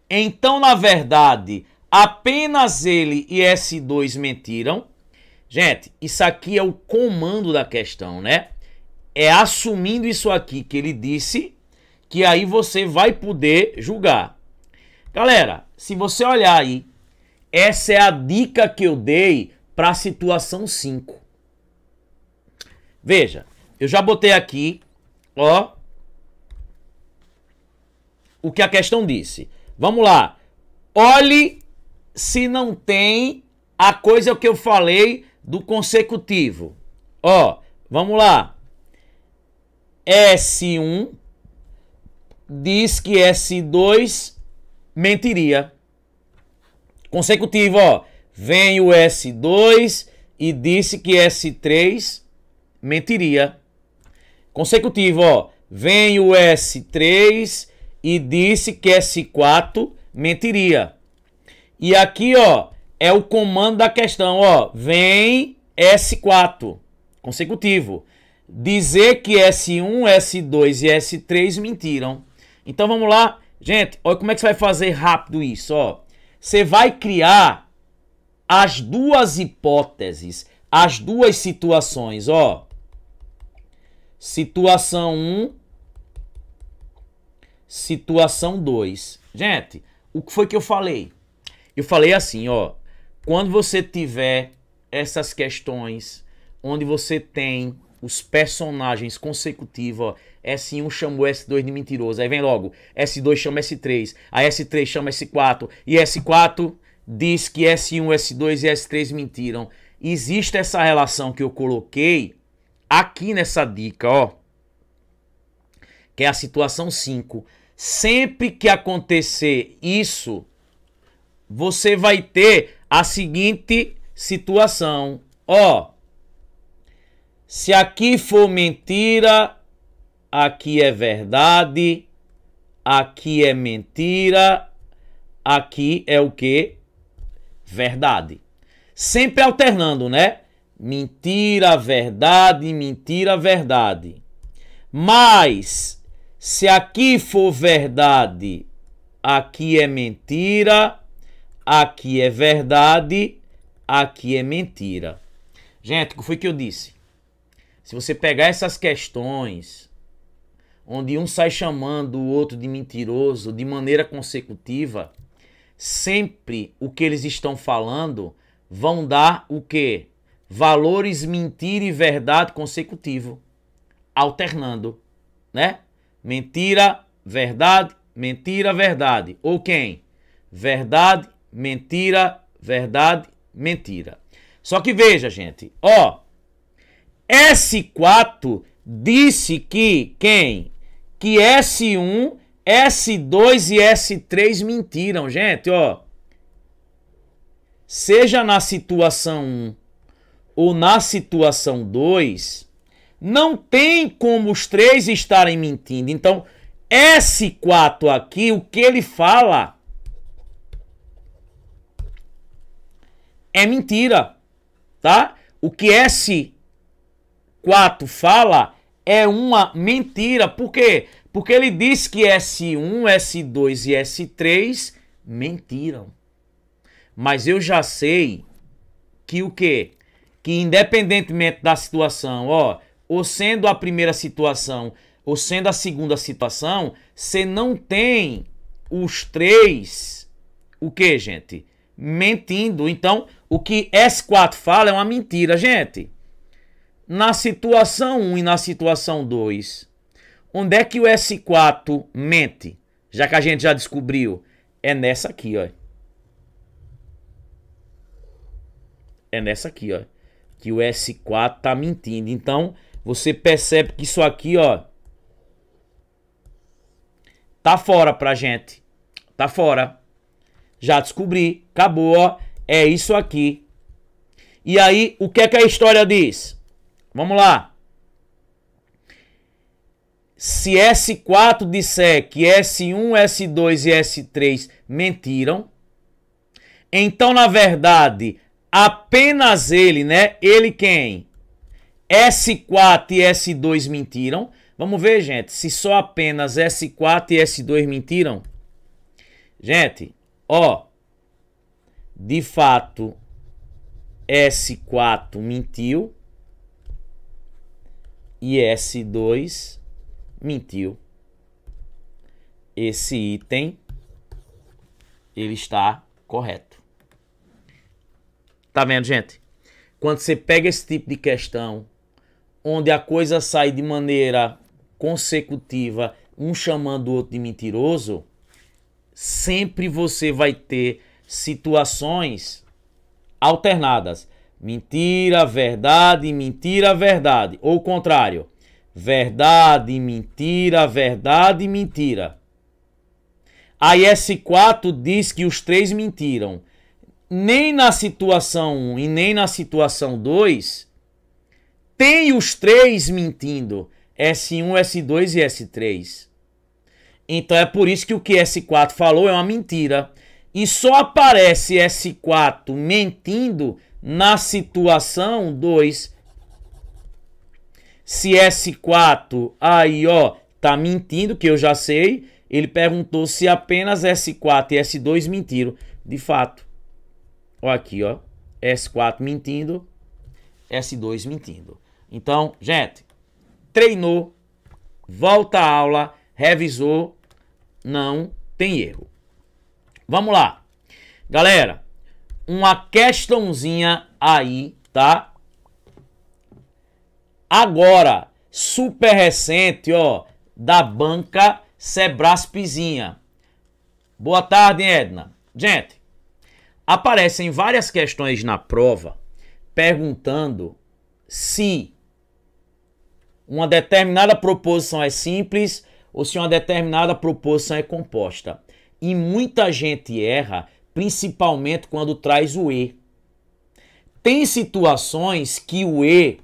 então, na verdade, apenas ele e S2 mentiram. Gente, isso aqui é o comando da questão, né? é assumindo isso aqui que ele disse, que aí você vai poder julgar. Galera, se você olhar aí, essa é a dica que eu dei para a situação 5. Veja, eu já botei aqui, ó, o que a questão disse. Vamos lá. Olhe se não tem a coisa que eu falei do consecutivo. Ó, vamos lá. S1 diz que S2 mentiria. Consecutivo, ó. Vem o S2 e disse que S3 mentiria. Consecutivo, ó. Vem o S3 e disse que S4 mentiria. E aqui, ó, é o comando da questão, ó. Vem S4 consecutivo dizer que S1, S2 e S3 mentiram. Então vamos lá. Gente, olha como é que você vai fazer rápido isso, ó. Você vai criar as duas hipóteses, as duas situações, ó. Situação 1, situação 2. Gente, o que foi que eu falei? Eu falei assim, ó. Quando você tiver essas questões onde você tem os personagens consecutivos, S1 chama o S2 de mentiroso, aí vem logo, S2 chama S3, a S3 chama S4, e S4 diz que S1, S2 e S3 mentiram. Existe essa relação que eu coloquei aqui nessa dica, ó. Que é a situação 5. Sempre que acontecer isso, você vai ter a seguinte situação. Ó, se aqui for mentira, aqui é verdade, aqui é mentira, aqui é o que? Verdade. Sempre alternando, né? Mentira, verdade, mentira, verdade. Mas, se aqui for verdade, aqui é mentira, aqui é verdade, aqui é mentira. Gente, o que foi que eu disse? Se você pegar essas questões, onde um sai chamando o outro de mentiroso de maneira consecutiva, sempre o que eles estão falando vão dar o quê? Valores, mentira e verdade consecutivo, alternando, né? Mentira, verdade, mentira, verdade. Ou quem? Verdade, mentira, verdade, mentira. Só que veja, gente, ó, S4 disse que quem? Que S1, S2 e S3 mentiram, gente, ó. Seja na situação 1 ou na situação 2, não tem como os três estarem mentindo. Então, S4 aqui, o que ele fala é mentira, tá? O que é S 4 fala é uma mentira. Por quê? Porque ele diz que S1, S2 e S3 mentiram. Mas eu já sei que o quê? Que independentemente da situação, ó, ou sendo a primeira situação ou sendo a segunda situação, você não tem os três o que, gente? Mentindo. Então, o que S4 fala é uma mentira, gente na situação 1 e na situação 2, onde é que o S4 mente? Já que a gente já descobriu, é nessa aqui, ó. É nessa aqui, ó, que o S4 tá mentindo. Então, você percebe que isso aqui, ó, tá fora pra gente. Tá fora. Já descobri, acabou, ó. É isso aqui. E aí, o que é que a história diz? Vamos lá. Se S4 disser que S1, S2 e S3 mentiram, então na verdade apenas ele, né? Ele quem? S4 e S2 mentiram. Vamos ver, gente, se só apenas S4 e S2 mentiram. Gente, ó, de fato S4 mentiu e S2 mentiu. Esse item ele está correto. Tá vendo, gente? Quando você pega esse tipo de questão, onde a coisa sai de maneira consecutiva, um chamando o outro de mentiroso, sempre você vai ter situações alternadas. Mentira, verdade, mentira, verdade. Ou o contrário. Verdade, mentira, verdade, mentira. Aí S4 diz que os três mentiram. Nem na situação 1 e nem na situação 2 tem os três mentindo. S1, S2 e S3. Então é por isso que o que S4 falou é uma mentira. E só aparece S4 mentindo na situação 2, se S4 aí, ó, tá mentindo, que eu já sei, ele perguntou se apenas S4 e S2 mentiram. De fato, ó aqui, ó, S4 mentindo, S2 mentindo. Então, gente, treinou, volta à aula, revisou, não tem erro. Vamos lá. Galera, uma questãozinha aí, tá? Agora, super recente, ó, da banca Sebraspizinha. Boa tarde, Edna. Gente, aparecem várias questões na prova perguntando se uma determinada proposição é simples ou se uma determinada proposição é composta. E muita gente erra principalmente quando traz o E. Tem situações que o E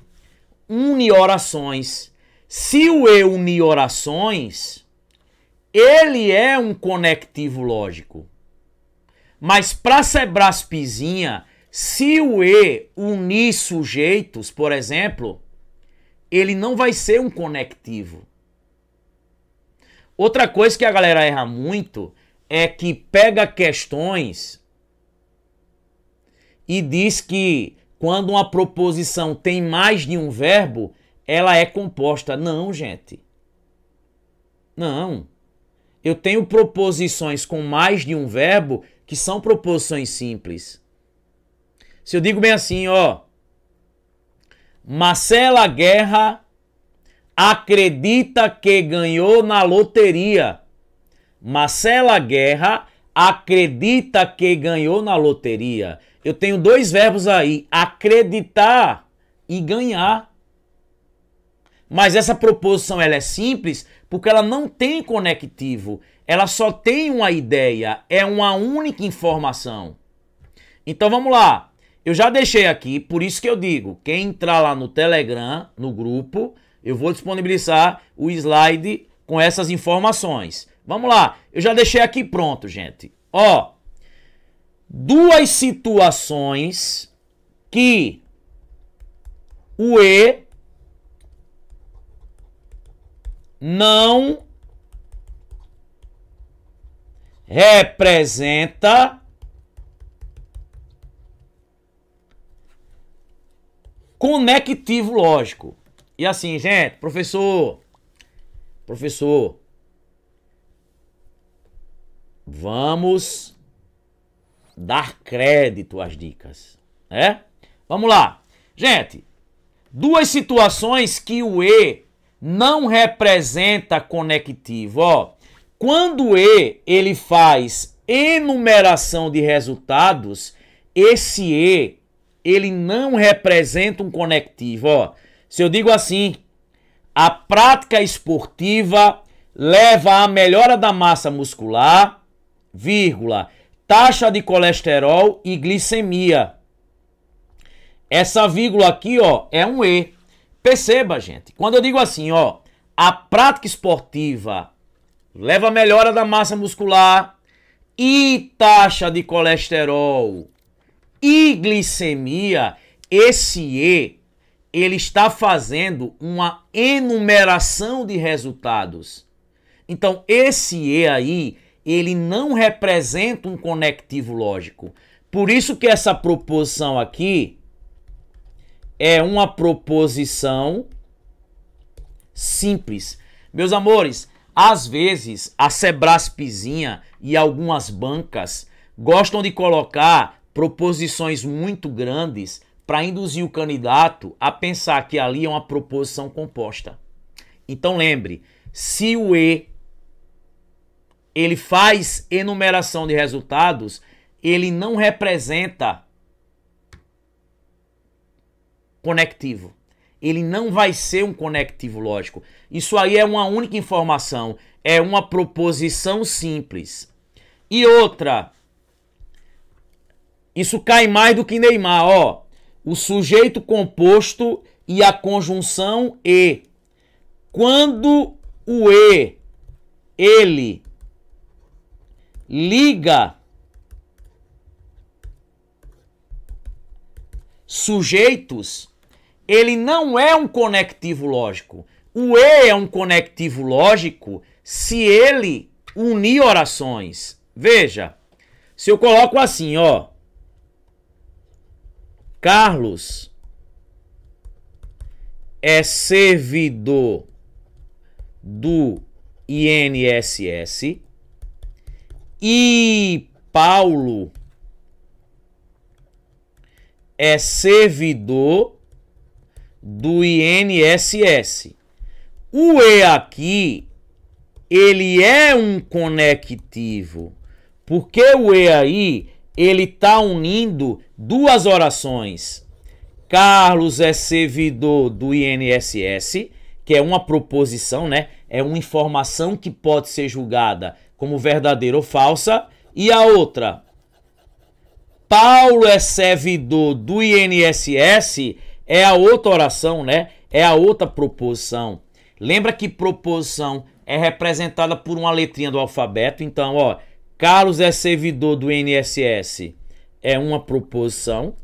une orações. Se o E une orações, ele é um conectivo lógico. Mas para Sebras se o E unir sujeitos, por exemplo, ele não vai ser um conectivo. Outra coisa que a galera erra muito é que pega questões e diz que quando uma proposição tem mais de um verbo, ela é composta. Não, gente. Não. Eu tenho proposições com mais de um verbo que são proposições simples. Se eu digo bem assim, ó. Marcela Guerra acredita que ganhou na loteria. Marcela Guerra acredita que ganhou na loteria. Eu tenho dois verbos aí: acreditar e ganhar. Mas essa proposição ela é simples porque ela não tem conectivo. Ela só tem uma ideia, é uma única informação. Então vamos lá. Eu já deixei aqui, por isso que eu digo, quem entrar lá no Telegram, no grupo, eu vou disponibilizar o slide com essas informações. Vamos lá. Eu já deixei aqui pronto, gente. Ó, duas situações que o E não representa conectivo lógico. E assim, gente, professor, professor, Vamos dar crédito às dicas, né? Vamos lá. Gente, duas situações que o E não representa conectivo, ó. Quando o E ele faz enumeração de resultados, esse E ele não representa um conectivo, ó. Se eu digo assim, a prática esportiva leva à melhora da massa muscular, vírgula, taxa de colesterol e glicemia. Essa vírgula aqui, ó, é um E. Perceba, gente, quando eu digo assim, ó, a prática esportiva leva a melhora da massa muscular e taxa de colesterol e glicemia, esse E ele está fazendo uma enumeração de resultados. Então, esse E aí ele não representa um conectivo lógico. Por isso que essa proposição aqui é uma proposição simples. Meus amores, às vezes a Sebraspezinha e algumas bancas gostam de colocar proposições muito grandes para induzir o candidato a pensar que ali é uma proposição composta. Então lembre, se o E ele faz enumeração de resultados, ele não representa conectivo. Ele não vai ser um conectivo lógico. Isso aí é uma única informação, é uma proposição simples. E outra, isso cai mais do que Neymar, ó. O sujeito composto e a conjunção e. Quando o e, ele, liga sujeitos, ele não é um conectivo lógico. O E é um conectivo lógico se ele unir orações. Veja, se eu coloco assim, ó. Carlos é servidor do INSS e Paulo é servidor do INSS. O E aqui, ele é um conectivo, porque o E aí, ele está unindo duas orações. Carlos é servidor do INSS, que é uma proposição, né? É uma informação que pode ser julgada como verdadeira ou falsa, e a outra, Paulo é servidor do INSS, é a outra oração, né? É a outra proposição. Lembra que proposição é representada por uma letrinha do alfabeto? Então, ó, Carlos é servidor do INSS, é uma proposição.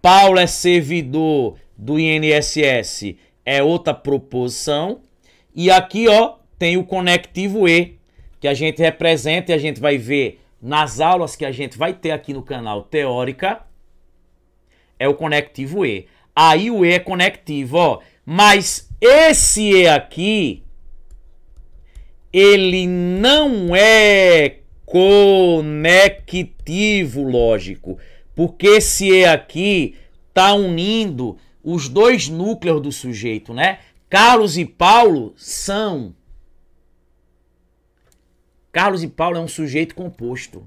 Paulo é servidor do INSS, é outra proposição. E aqui, ó, tem o conectivo E, que a gente representa e a gente vai ver nas aulas que a gente vai ter aqui no canal teórica, é o conectivo E. Aí o E é conectivo, ó. Mas esse E aqui, ele não é conectivo, lógico. Porque esse E aqui tá unindo os dois núcleos do sujeito, né? Carlos e Paulo são Carlos e Paulo é um sujeito composto.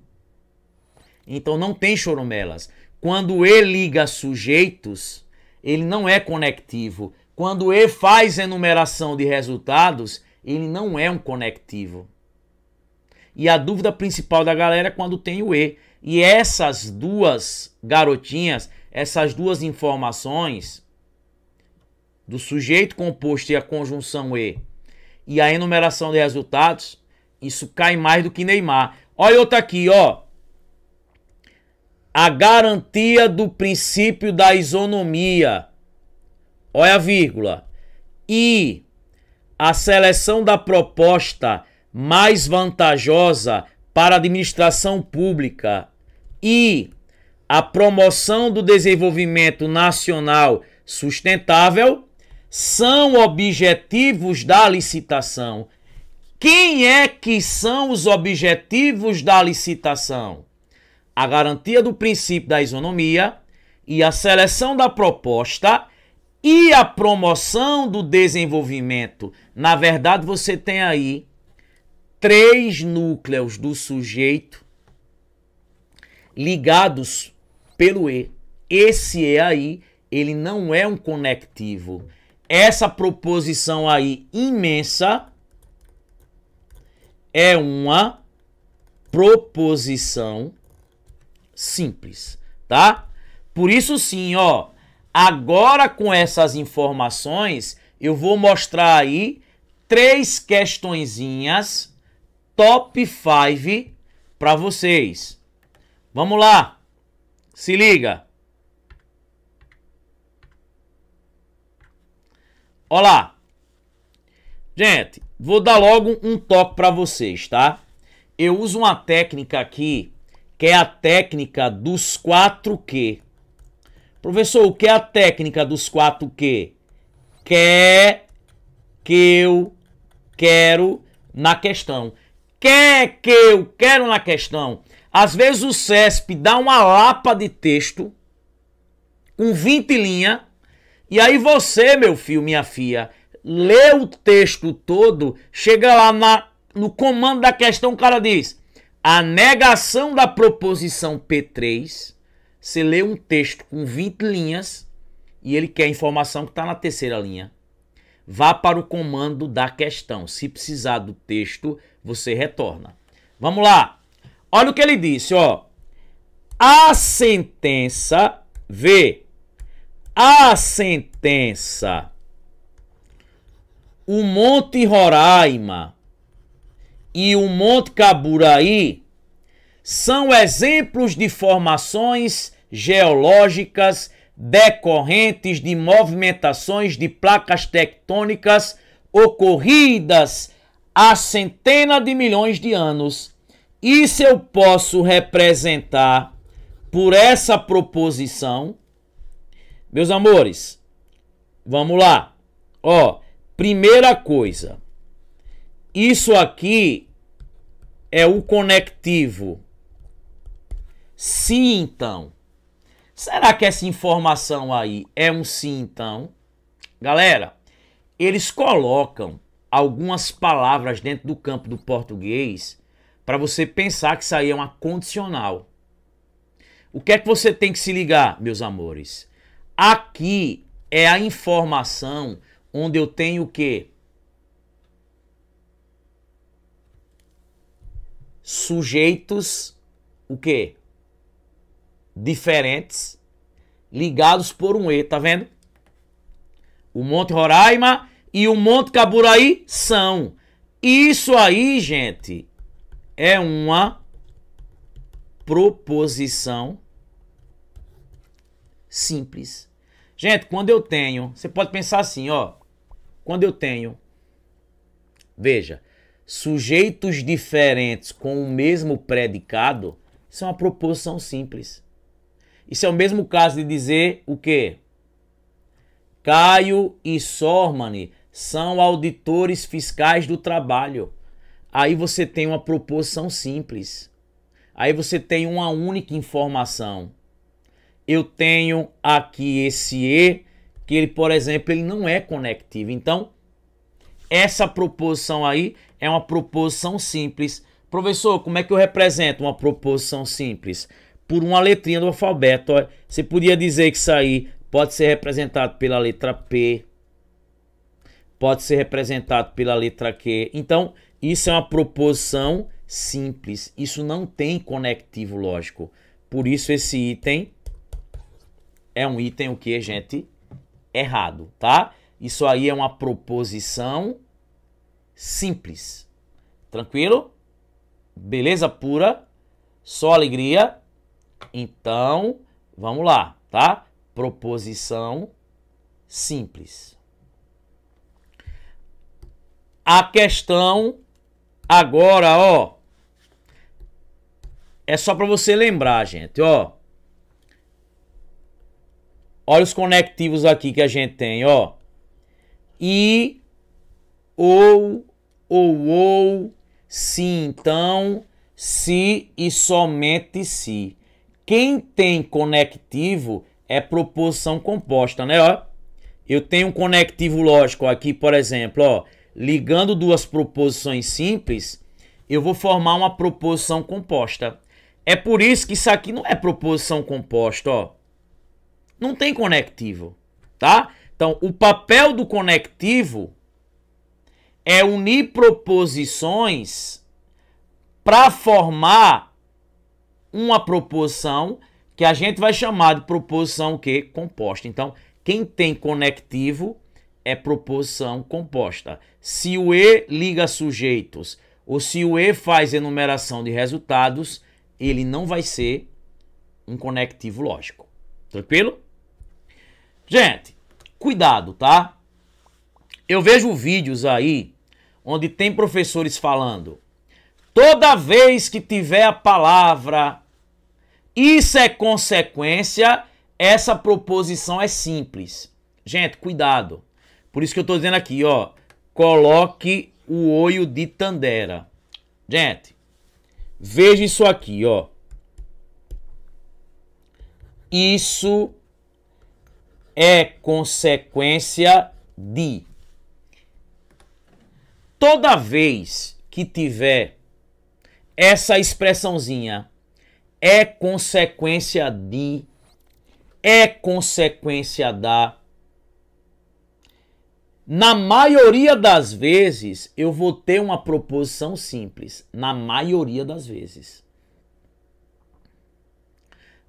Então não tem choromelas. Quando E liga sujeitos, ele não é conectivo. Quando E faz enumeração de resultados, ele não é um conectivo. E a dúvida principal da galera é quando tem o E. E essas duas garotinhas, essas duas informações do sujeito composto e a conjunção E e a enumeração de resultados isso cai mais do que Neymar. Olha outra aqui, ó. A garantia do princípio da isonomia. Olha a vírgula. E a seleção da proposta mais vantajosa para a administração pública e a promoção do desenvolvimento nacional sustentável são objetivos da licitação. Quem é que são os objetivos da licitação? A garantia do princípio da isonomia e a seleção da proposta e a promoção do desenvolvimento. Na verdade, você tem aí três núcleos do sujeito ligados pelo E. Esse E aí, ele não é um conectivo. Essa proposição aí imensa é uma proposição simples, tá? Por isso sim, ó, agora com essas informações, eu vou mostrar aí três questõezinhas top 5 para vocês. Vamos lá. Se liga. Olá. Gente, Vou dar logo um toque para vocês, tá? Eu uso uma técnica aqui que é a técnica dos 4Q. Professor, o que é a técnica dos 4Q? Quer, que eu, quero na questão. Quer que eu quero na questão. Às vezes o CESP dá uma lapa de texto com 20 linhas e aí você, meu filho, minha filha, lê o texto todo, chega lá na, no comando da questão, o cara diz: a negação da proposição P3. Você lê um texto com 20 linhas e ele quer a informação que está na terceira linha. Vá para o comando da questão. Se precisar do texto, você retorna. Vamos lá. Olha o que ele disse, ó. A sentença V. A sentença o Monte Roraima e o Monte Caburaí são exemplos de formações geológicas decorrentes de movimentações de placas tectônicas ocorridas há centenas de milhões de anos. Isso eu posso representar por essa proposição. Meus amores, vamos lá. Ó, Primeira coisa, isso aqui é o conectivo. Se então. Será que essa informação aí é um sim então? Galera, eles colocam algumas palavras dentro do campo do português para você pensar que isso aí é uma condicional. O que é que você tem que se ligar, meus amores? Aqui é a informação onde eu tenho o quê? Sujeitos o quê? Diferentes ligados por um E, tá vendo? O Monte Roraima e o Monte Caburaí são. Isso aí, gente, é uma proposição simples. Gente, quando eu tenho, você pode pensar assim, ó. Quando eu tenho, veja, sujeitos diferentes com o mesmo predicado, isso é uma proposição simples. Isso é o mesmo caso de dizer o quê? Caio e Sormani são auditores fiscais do trabalho. Aí você tem uma proposição simples. Aí você tem uma única informação. Eu tenho aqui esse E que ele, por exemplo, ele não é conectivo. Então, essa proposição aí é uma proposição simples. Professor, como é que eu represento uma proposição simples? Por uma letrinha do alfabeto. Você podia dizer que isso aí pode ser representado pela letra P, pode ser representado pela letra Q. Então, isso é uma proposição simples. Isso não tem conectivo lógico. Por isso, esse item é um item o que, gente? errado, tá? Isso aí é uma proposição simples. Tranquilo? Beleza pura? Só alegria? Então, vamos lá, tá? Proposição simples. A questão agora, ó, é só para você lembrar, gente, ó. Olha os conectivos aqui que a gente tem, ó. I, ou, ou, ou, se, então, se e somente se. Quem tem conectivo é proposição composta, né? Ó, eu tenho um conectivo lógico aqui, por exemplo, ó, ligando duas proposições simples, eu vou formar uma proposição composta. É por isso que isso aqui não é proposição composta, ó não tem conectivo, tá? Então, o papel do conectivo é unir proposições para formar uma proposição que a gente vai chamar de proposição que composta. Então, quem tem conectivo é proposição composta. Se o E liga sujeitos ou se o E faz enumeração de resultados, ele não vai ser um conectivo lógico. Tranquilo? Gente, cuidado, tá? Eu vejo vídeos aí onde tem professores falando: toda vez que tiver a palavra isso é consequência, essa proposição é simples. Gente, cuidado. Por isso que eu estou dizendo aqui, ó, coloque o olho de Tandera. Gente, veja isso aqui, ó. Isso é consequência de. Toda vez que tiver essa expressãozinha, é consequência de, é consequência da. Na maioria das vezes, eu vou ter uma proposição simples. Na maioria das vezes.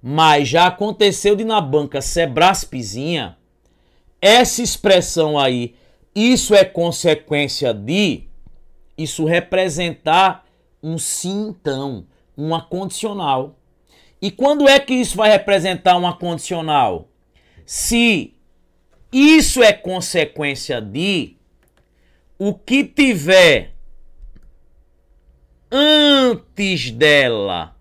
Mas já aconteceu de na banca Sebraspezinha, essa expressão aí, isso é consequência de, isso representar um sim então, uma condicional. E quando é que isso vai representar uma condicional? Se isso é consequência de o que tiver antes dela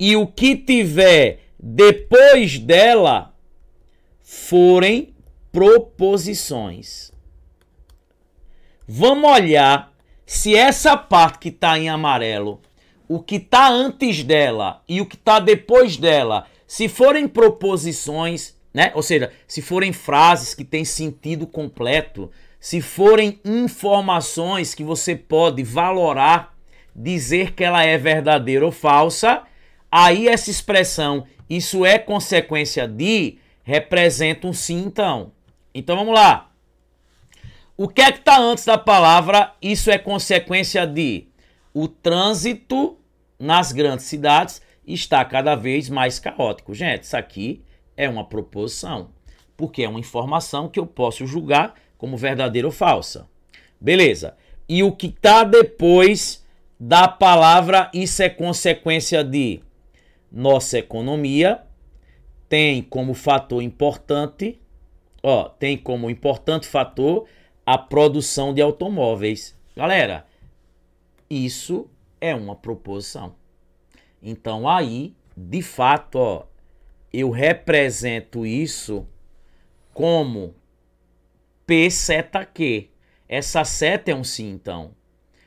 e o que tiver depois dela forem proposições. Vamos olhar se essa parte que está em amarelo, o que está antes dela e o que está depois dela, se forem proposições, né? Ou seja, se forem frases que têm sentido completo, se forem informações que você pode valorar, dizer que ela é verdadeira ou falsa, Aí essa expressão, isso é consequência de, representa um sim então. Então vamos lá. O que é que está antes da palavra isso é consequência de? O trânsito nas grandes cidades está cada vez mais caótico. Gente, isso aqui é uma proposição, porque é uma informação que eu posso julgar como verdadeira ou falsa. Beleza. E o que está depois da palavra isso é consequência de? nossa economia tem como fator importante, ó, tem como importante fator a produção de automóveis. Galera, isso é uma proposição. Então aí, de fato, ó, eu represento isso como P seta Q. Essa seta é um sim, então.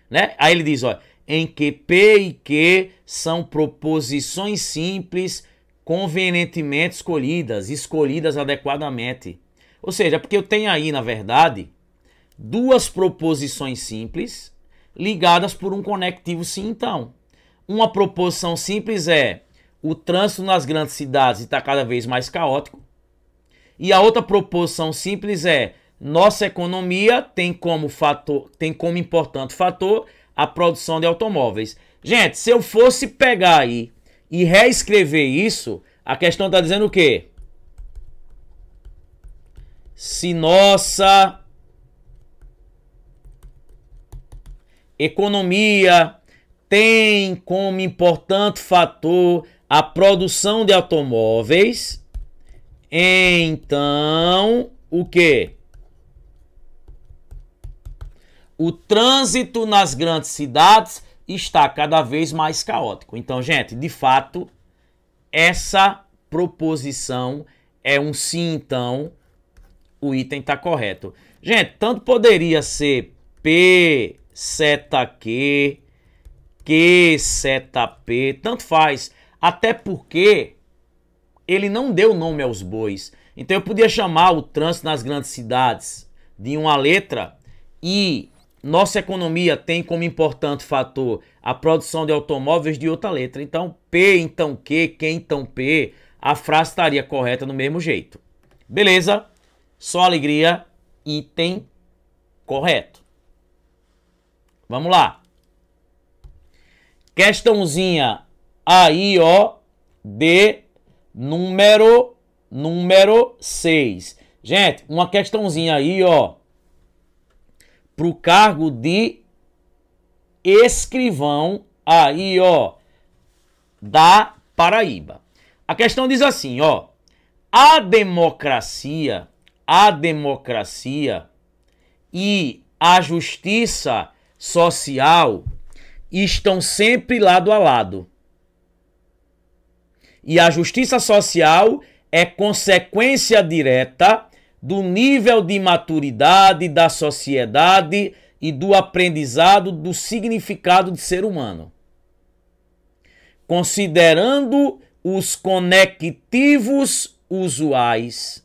Né? Aí ele diz, olha, em que P e Q são proposições simples convenientemente escolhidas, escolhidas adequadamente. Ou seja, porque eu tenho aí, na verdade, duas proposições simples ligadas por um conectivo sim então. Uma proposição simples é o trânsito nas grandes cidades está cada vez mais caótico. E a outra proposição simples é nossa economia tem como fator, tem como importante fator a produção de automóveis. Gente, se eu fosse pegar aí e reescrever isso, a questão está dizendo o quê? Se nossa economia tem como importante fator a produção de automóveis, então o quê? o trânsito nas grandes cidades está cada vez mais caótico. Então, gente, de fato, essa proposição é um sim, então o item está correto. Gente, tanto poderia ser P, seta Q, Q, seta P, tanto faz. Até porque ele não deu nome aos bois. Então eu podia chamar o trânsito nas grandes cidades de uma letra e nossa economia tem como importante fator a produção de automóveis de outra letra. Então, P, então Q, Q, então P, a frase estaria correta do mesmo jeito. Beleza? Só alegria, item correto. Vamos lá. Questãozinha aí, ó, de número número 6. Gente, uma questãozinha aí, ó para o cargo de escrivão aí, ó, da Paraíba. A questão diz assim, ó, a democracia, a democracia e a justiça social estão sempre lado a lado. E a justiça social é consequência direta do nível de maturidade da sociedade e do aprendizado do significado de ser humano. Considerando os conectivos usuais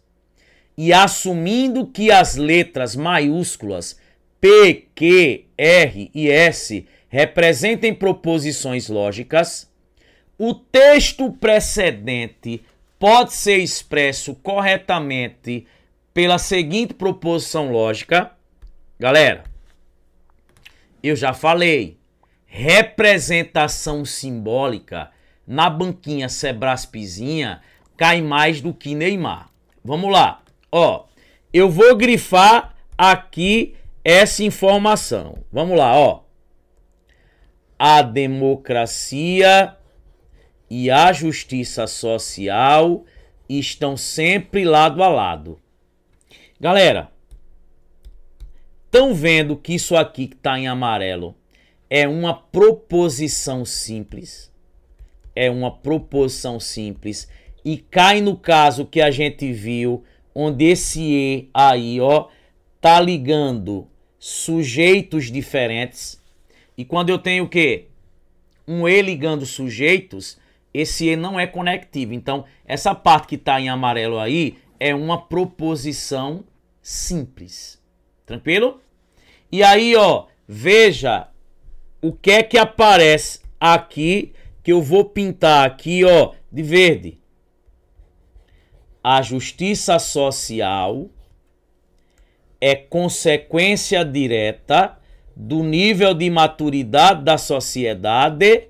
e assumindo que as letras maiúsculas P, Q, R e S representem proposições lógicas, o texto precedente pode ser expresso corretamente pela seguinte proposição lógica. Galera, eu já falei, representação simbólica na banquinha Sebraspizinha cai mais do que Neymar. Vamos lá. Ó, eu vou grifar aqui essa informação. Vamos lá, ó. A democracia e a justiça social estão sempre lado a lado. Galera, estão vendo que isso aqui que está em amarelo é uma proposição simples? É uma proposição simples e cai no caso que a gente viu, onde esse E aí, ó, tá ligando sujeitos diferentes. E quando eu tenho o quê? Um E ligando sujeitos, esse E não é conectivo. Então, essa parte que tá em amarelo aí é uma proposição simples. Tranquilo? E aí, ó, veja o que é que aparece aqui que eu vou pintar aqui, ó, de verde. A justiça social é consequência direta do nível de maturidade da sociedade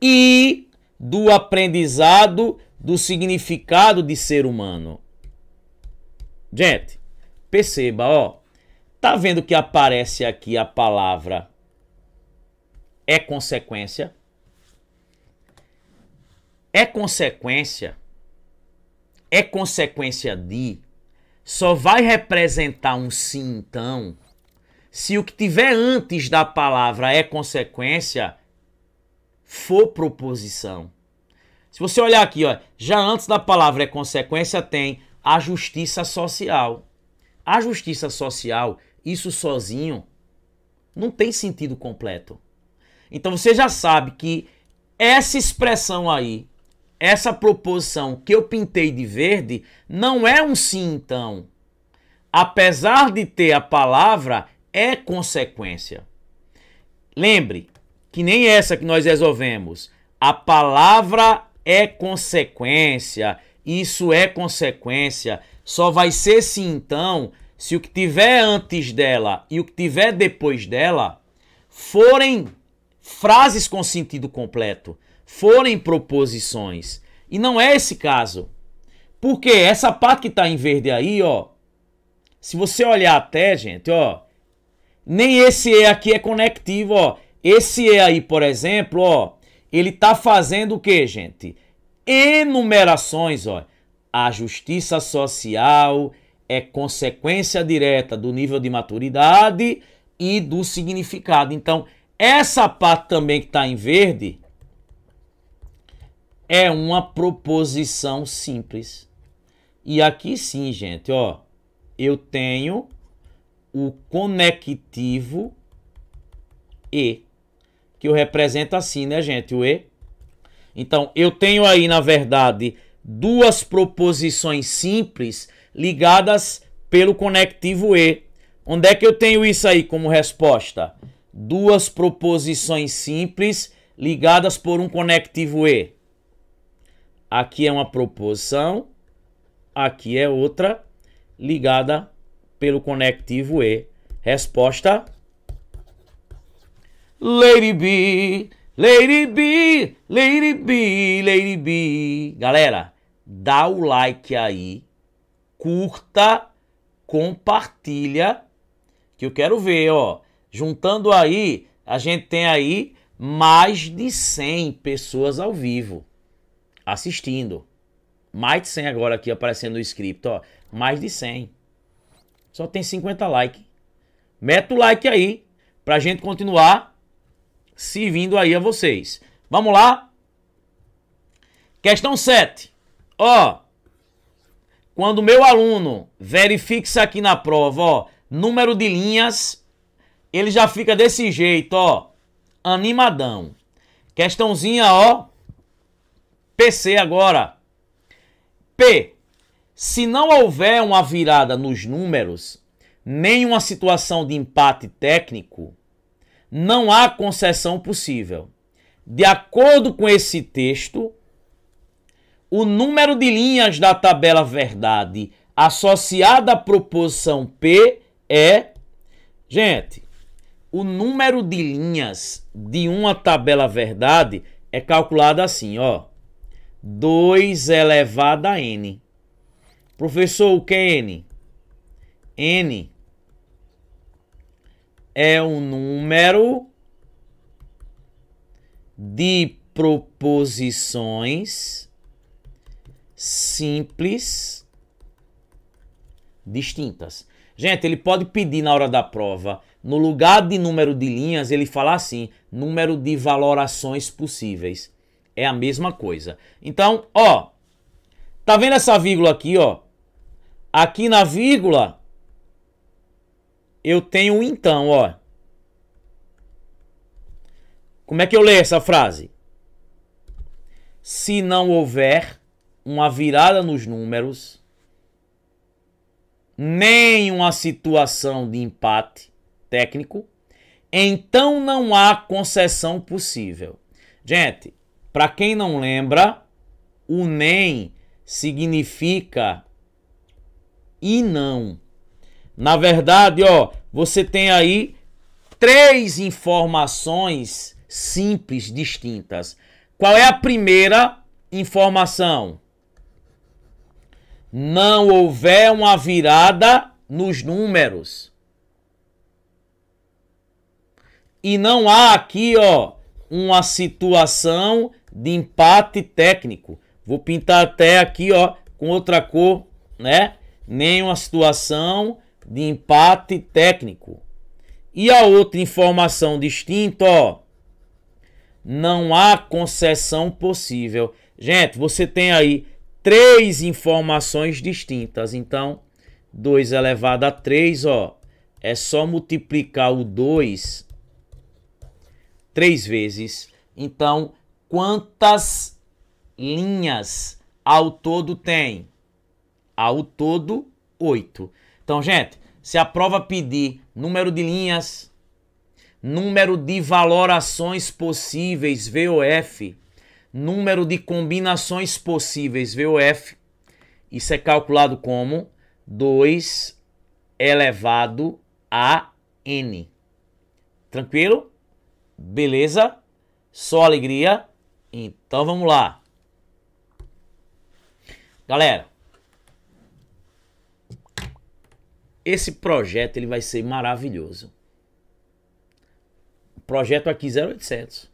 e do aprendizado do significado de ser humano. Gente, perceba, ó. Tá vendo que aparece aqui a palavra é consequência? É consequência. É consequência de só vai representar um sim então se o que tiver antes da palavra é consequência for proposição. Se você olhar aqui, ó, já antes da palavra é consequência, tem a justiça social. A justiça social, isso sozinho, não tem sentido completo. Então você já sabe que essa expressão aí, essa proposição que eu pintei de verde, não é um sim então. Apesar de ter a palavra, é consequência. Lembre que nem essa que nós resolvemos. A palavra é consequência, isso é consequência. Só vai ser se então se o que tiver antes dela e o que tiver depois dela forem frases com sentido completo, forem proposições. E não é esse caso. Porque essa parte que está em verde aí, ó, se você olhar até, gente, ó, nem esse E aqui é conectivo, ó. Esse E aí, por exemplo, ó, ele está fazendo o que, gente? Enumerações, ó. A justiça social é consequência direta do nível de maturidade e do significado. Então, essa parte também que está em verde é uma proposição simples. E aqui sim, gente, ó, eu tenho o conectivo e que o representa assim, né, gente? O E. Então, eu tenho aí, na verdade, duas proposições simples ligadas pelo conectivo E. Onde é que eu tenho isso aí como resposta? Duas proposições simples ligadas por um conectivo E. Aqui é uma proposição, aqui é outra ligada pelo conectivo E. Resposta Lady B, Lady B, Lady B, Lady B. Galera, dá o like aí, curta, compartilha, que eu quero ver, ó. Juntando aí, a gente tem aí mais de 100 pessoas ao vivo assistindo. Mais de 100 agora aqui aparecendo no script, ó. Mais de 100. Só tem 50 likes. Meta o like aí pra gente continuar servindo aí a vocês. Vamos lá? Questão 7. Ó, quando meu aluno verifica aqui na prova, ó, número de linhas, ele já fica desse jeito, ó, animadão. Questãozinha, ó, PC agora. P. Se não houver uma virada nos números, nem uma situação de empate técnico, não há concessão possível. De acordo com esse texto, o número de linhas da tabela verdade associada à proposição P é. Gente, o número de linhas de uma tabela verdade é calculado assim, ó. 2 elevado a n. Professor, o que é n? n é um número de proposições simples distintas. Gente, ele pode pedir na hora da prova, no lugar de número de linhas, ele fala assim: número de valorações possíveis. É a mesma coisa. Então, ó, tá vendo essa vírgula aqui, ó? Aqui na vírgula, eu tenho um então, ó. Como é que eu leio essa frase? Se não houver uma virada nos números, nem uma situação de empate técnico, então não há concessão possível. Gente, para quem não lembra, o nem significa e não. Na verdade, ó, você tem aí três informações simples distintas. Qual é a primeira informação? Não houver uma virada nos números. E não há aqui, ó, uma situação de empate técnico. Vou pintar até aqui, ó, com outra cor, né? Nenhuma situação de empate técnico. E a outra informação distinta, ó, não há concessão possível. Gente, você tem aí três informações distintas. Então, 2 elevado a 3, ó, é só multiplicar o 2 três vezes. Então, quantas linhas ao todo tem? Ao todo, 8. Então, gente, se a prova pedir número de linhas, número de valorações possíveis, VOF, número de combinações possíveis, VOF, isso é calculado como 2 elevado a N. Tranquilo? Beleza? Só alegria? Então vamos lá. Galera, Esse projeto ele vai ser maravilhoso. Projeto aqui 0800.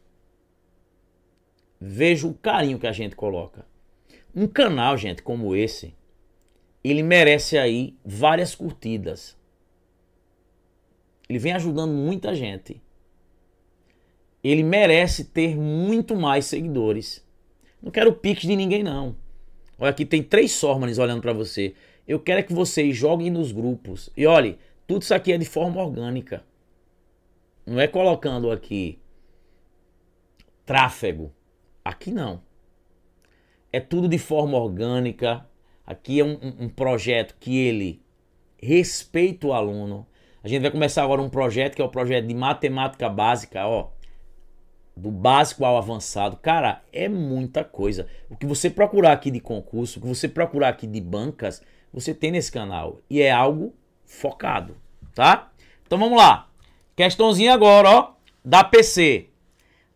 Veja o carinho que a gente coloca. Um canal, gente, como esse, ele merece aí várias curtidas. Ele vem ajudando muita gente. Ele merece ter muito mais seguidores. Não quero piques de ninguém, não. Olha, aqui tem três Sormanes olhando para você. Eu quero é que vocês joguem nos grupos. E olhe, tudo isso aqui é de forma orgânica. Não é colocando aqui tráfego. Aqui não. É tudo de forma orgânica. Aqui é um, um projeto que ele respeita o aluno. A gente vai começar agora um projeto que é o projeto de matemática básica, ó. Do básico ao avançado. Cara, é muita coisa. O que você procurar aqui de concurso, o que você procurar aqui de bancas, você tem nesse canal. E é algo focado, tá? Então vamos lá. Questãozinha agora, ó, da PC.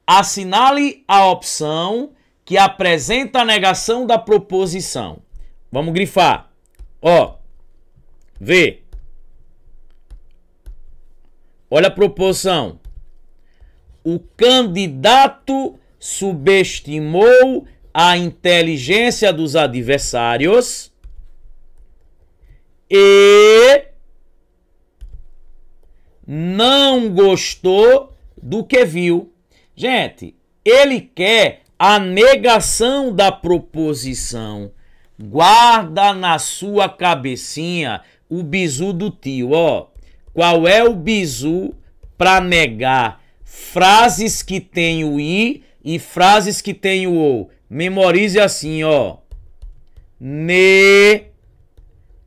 Assinale a opção que apresenta a negação da proposição. Vamos grifar. Ó, vê. Olha a proposição. O candidato subestimou a inteligência dos adversários e não gostou do que viu. Gente, ele quer a negação da proposição. Guarda na sua cabecinha o bizu do tio, ó. Qual é o bizu para negar frases que tem o i e frases que tem o o. Memorize assim, ó. Ne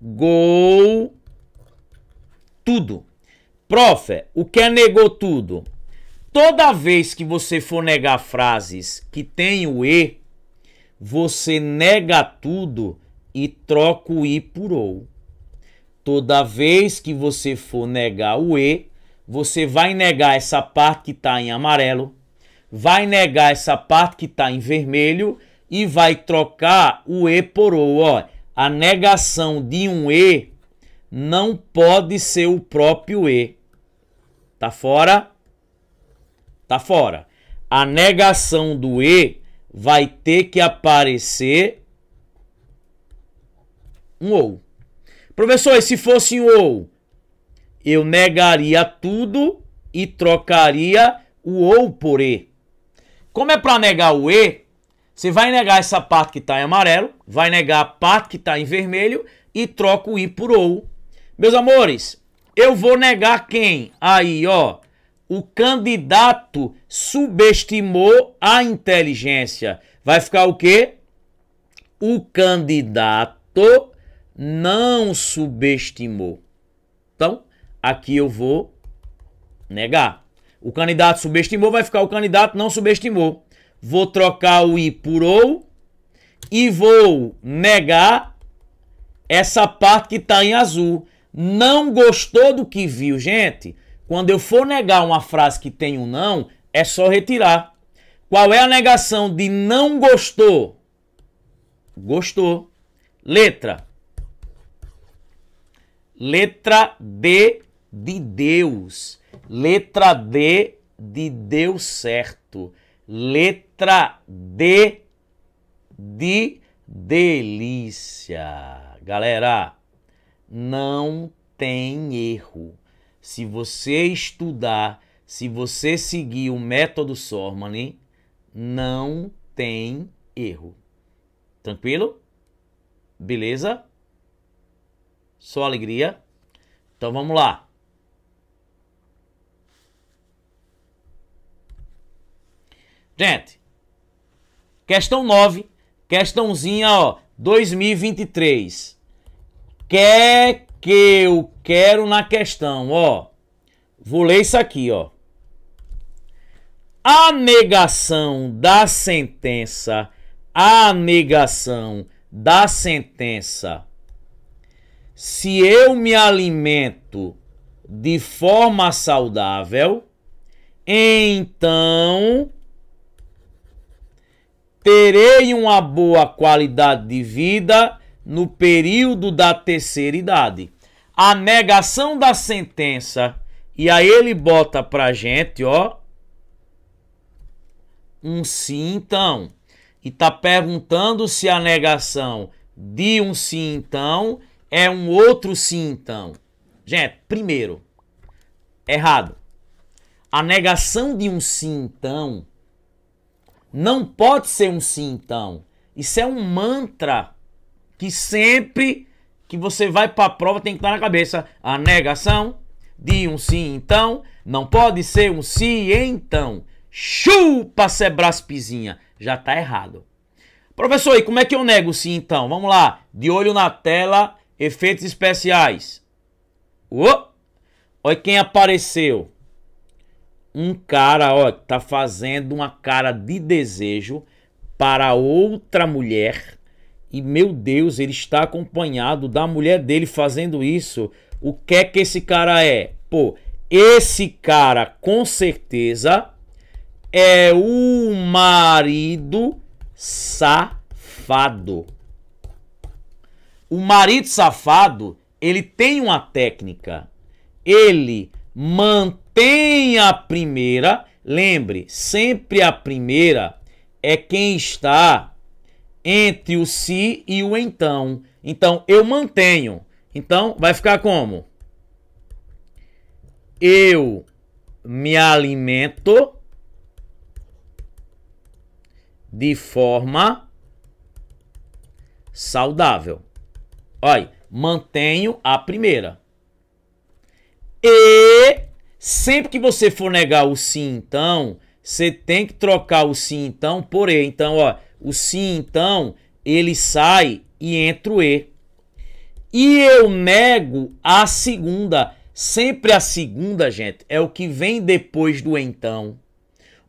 negou tudo. Profe, o que é negou tudo? Toda vez que você for negar frases que tem o E, você nega tudo e troca o I por OU. Toda vez que você for negar o E, você vai negar essa parte que está em amarelo, vai negar essa parte que está em vermelho e vai trocar o E por OU a negação de um E não pode ser o próprio E. Tá fora? Tá fora. A negação do E vai ter que aparecer um ou. Professor, se fosse um ou, eu negaria tudo e trocaria o ou por E. Como é para negar o E, você vai negar essa parte que está em amarelo, vai negar a parte que está em vermelho e troca o i por ou. Meus amores, eu vou negar quem? Aí, ó, o candidato subestimou a inteligência. Vai ficar o quê? O candidato não subestimou. Então, aqui eu vou negar. O candidato subestimou, vai ficar o candidato não subestimou vou trocar o i por ou e vou negar essa parte que está em azul. Não gostou do que viu, gente? Quando eu for negar uma frase que tem um não, é só retirar. Qual é a negação de não gostou? Gostou. Letra. Letra D de Deus. Letra D de deu certo. Letra D de delícia. Galera, não tem erro. Se você estudar, se você seguir o método Sormani, não tem erro. Tranquilo? Beleza? Só alegria? Então vamos lá. Gente, questão 9, questãozinha, ó, 2023. Quer que eu quero na questão, ó. Vou ler isso aqui, ó. A negação da sentença, a negação da sentença. Se eu me alimento de forma saudável, então terei uma boa qualidade de vida no período da terceira idade. A negação da sentença, e aí ele bota pra gente, ó, um sim então. E tá perguntando se a negação de um sim então é um outro sim então. Gente, primeiro, errado. A negação de um sim então não pode ser um sim, então. Isso é um mantra que sempre que você vai para a prova tem que estar na cabeça. A negação de um sim, então. Não pode ser um sim, então. Chupa, Sebras Já está errado. Professor, e como é que eu nego sim, então? Vamos lá. De olho na tela, efeitos especiais. Uou! Olha quem apareceu um cara, ó, tá fazendo uma cara de desejo para outra mulher e meu Deus, ele está acompanhado da mulher dele fazendo isso. O que é que esse cara é? Pô, esse cara com certeza é o marido safado. O marido safado, ele tem uma técnica. Ele mantém tem a primeira, lembre, sempre a primeira é quem está entre o se si e o então. Então, eu mantenho. Então, vai ficar como? Eu me alimento de forma saudável. Olha, mantenho a primeira. E Sempre que você for negar o sim, então, você tem que trocar o sim, então, por e. Então, ó, o sim, então, ele sai e entra o e. E eu nego a segunda. Sempre a segunda, gente, é o que vem depois do então.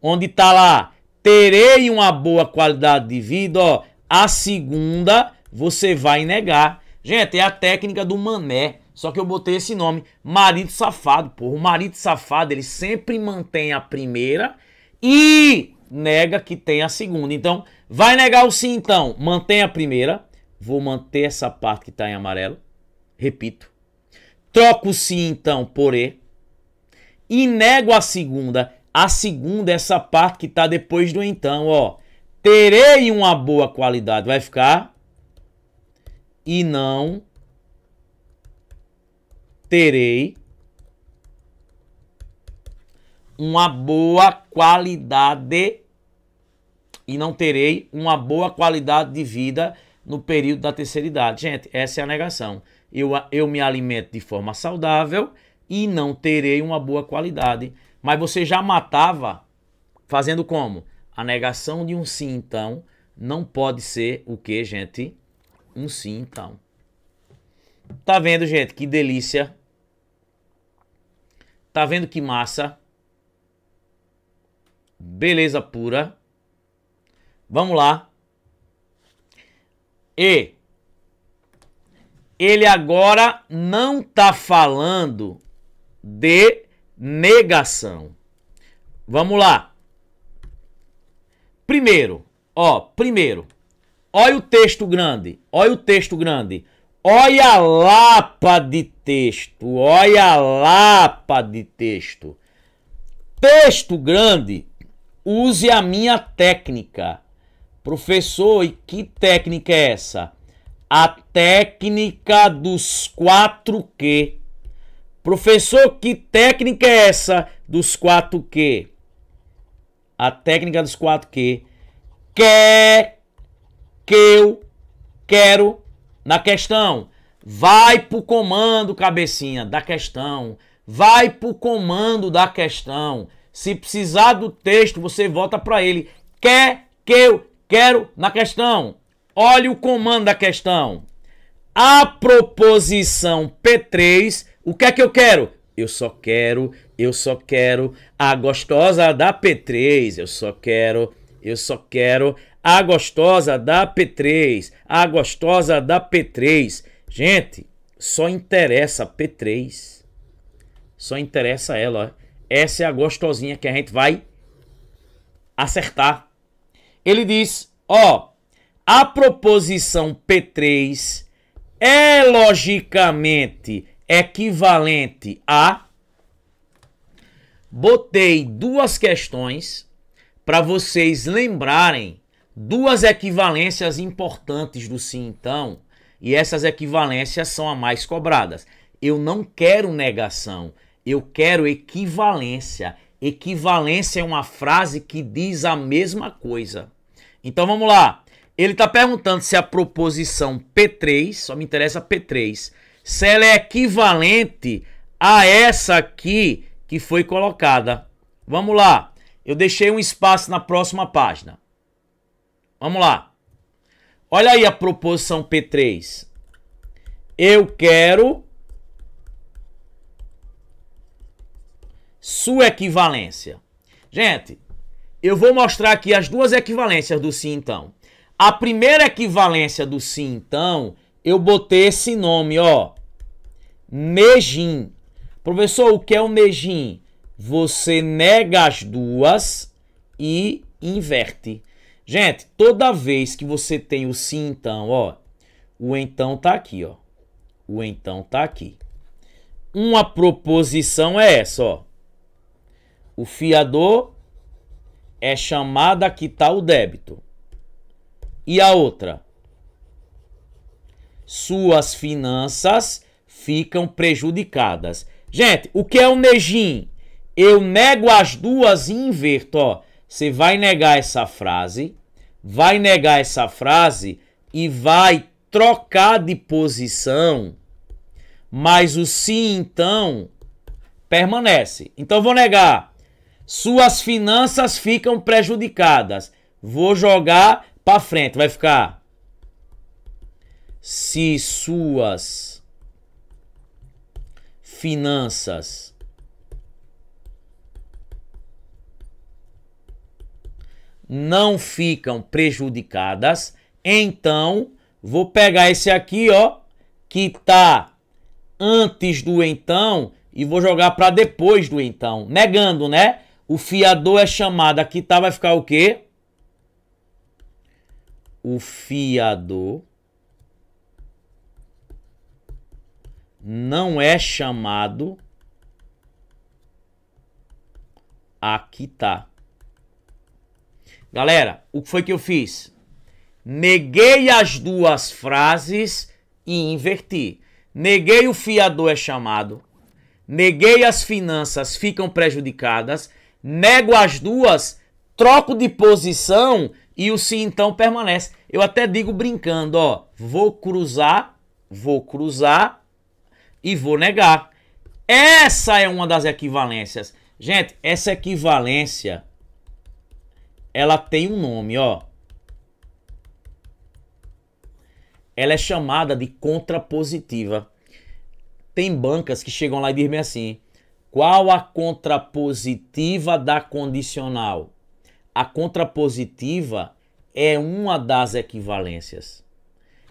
Onde tá lá, terei uma boa qualidade de vida, ó. A segunda você vai negar. Gente, é a técnica do mané. Só que eu botei esse nome, Marido Safado. Porra, o Marido Safado, ele sempre mantém a primeira e nega que tem a segunda. Então, vai negar o sim então, mantém a primeira. Vou manter essa parte que tá em amarelo. Repito. Troco o sim então por e. E nego a segunda. A segunda é essa parte que tá depois do então, ó. Terei uma boa qualidade. Vai ficar e não terei uma boa qualidade e não terei uma boa qualidade de vida no período da terceira idade. Gente, essa é a negação. Eu, eu me alimento de forma saudável e não terei uma boa qualidade. Mas você já matava fazendo como? A negação de um sim, então, não pode ser o que, gente? Um sim, então. Tá vendo, gente? Que delícia. Tá vendo que massa? Beleza pura. Vamos lá. E ele agora não tá falando de negação. Vamos lá. Primeiro, ó, primeiro, olha o texto grande, olha o texto grande. Olha a lapa de texto, olha a lapa de texto. Texto grande, use a minha técnica. Professor, e que técnica é essa? A técnica dos 4Q. Professor, que técnica é essa dos 4Q? A técnica dos 4Q. Quer, que eu, quero, na questão, vai pro comando, cabecinha, da questão. Vai pro comando da questão. Se precisar do texto, você volta para ele. Quer que eu quero na questão. Olha o comando da questão. A proposição P3, o que é que eu quero? Eu só quero, eu só quero a gostosa da P3. Eu só quero, eu só quero a gostosa da P3 a gostosa da P3. Gente, só interessa P3. Só interessa ela. Essa é a gostosinha que a gente vai acertar. Ele diz, ó, a proposição P3 é logicamente equivalente a botei duas questões para vocês lembrarem duas equivalências importantes do sim então, e essas equivalências são as mais cobradas. Eu não quero negação, eu quero equivalência. Equivalência é uma frase que diz a mesma coisa. Então vamos lá. Ele está perguntando se a proposição P3, só me interessa P3, se ela é equivalente a essa aqui que foi colocada. Vamos lá. Eu deixei um espaço na próxima página. Vamos lá. Olha aí a proposição P3. Eu quero sua equivalência. Gente, eu vou mostrar aqui as duas equivalências do sim então. A primeira equivalência do sim então, eu botei esse nome, ó. Nejin. Professor, o que é o Nejin? Você nega as duas e inverte. Gente, toda vez que você tem o sim então, ó, o então tá aqui, ó. O então tá aqui. Uma proposição é essa, ó. O fiador é chamado a quitar o débito. E a outra? Suas finanças ficam prejudicadas. Gente, o que é o negim? Eu nego as duas e inverto, ó. Você vai negar essa frase, vai negar essa frase e vai trocar de posição, mas o sim então permanece. Então vou negar. Suas finanças ficam prejudicadas. Vou jogar para frente, vai ficar se suas finanças não ficam prejudicadas, então vou pegar esse aqui, ó, que tá antes do então e vou jogar para depois do então, negando, né? O fiador é chamado, aqui tá vai ficar o quê? O fiador não é chamado aqui tá. Galera, o que foi que eu fiz? Neguei as duas frases e inverti. Neguei o fiador é chamado. Neguei as finanças ficam prejudicadas. Nego as duas, troco de posição e o se então permanece. Eu até digo brincando, ó, vou cruzar, vou cruzar e vou negar. Essa é uma das equivalências. Gente, essa equivalência ela tem um nome, ó. Ela é chamada de contrapositiva. Tem bancas que chegam lá e dizem assim: qual a contrapositiva da condicional? A contrapositiva é uma das equivalências.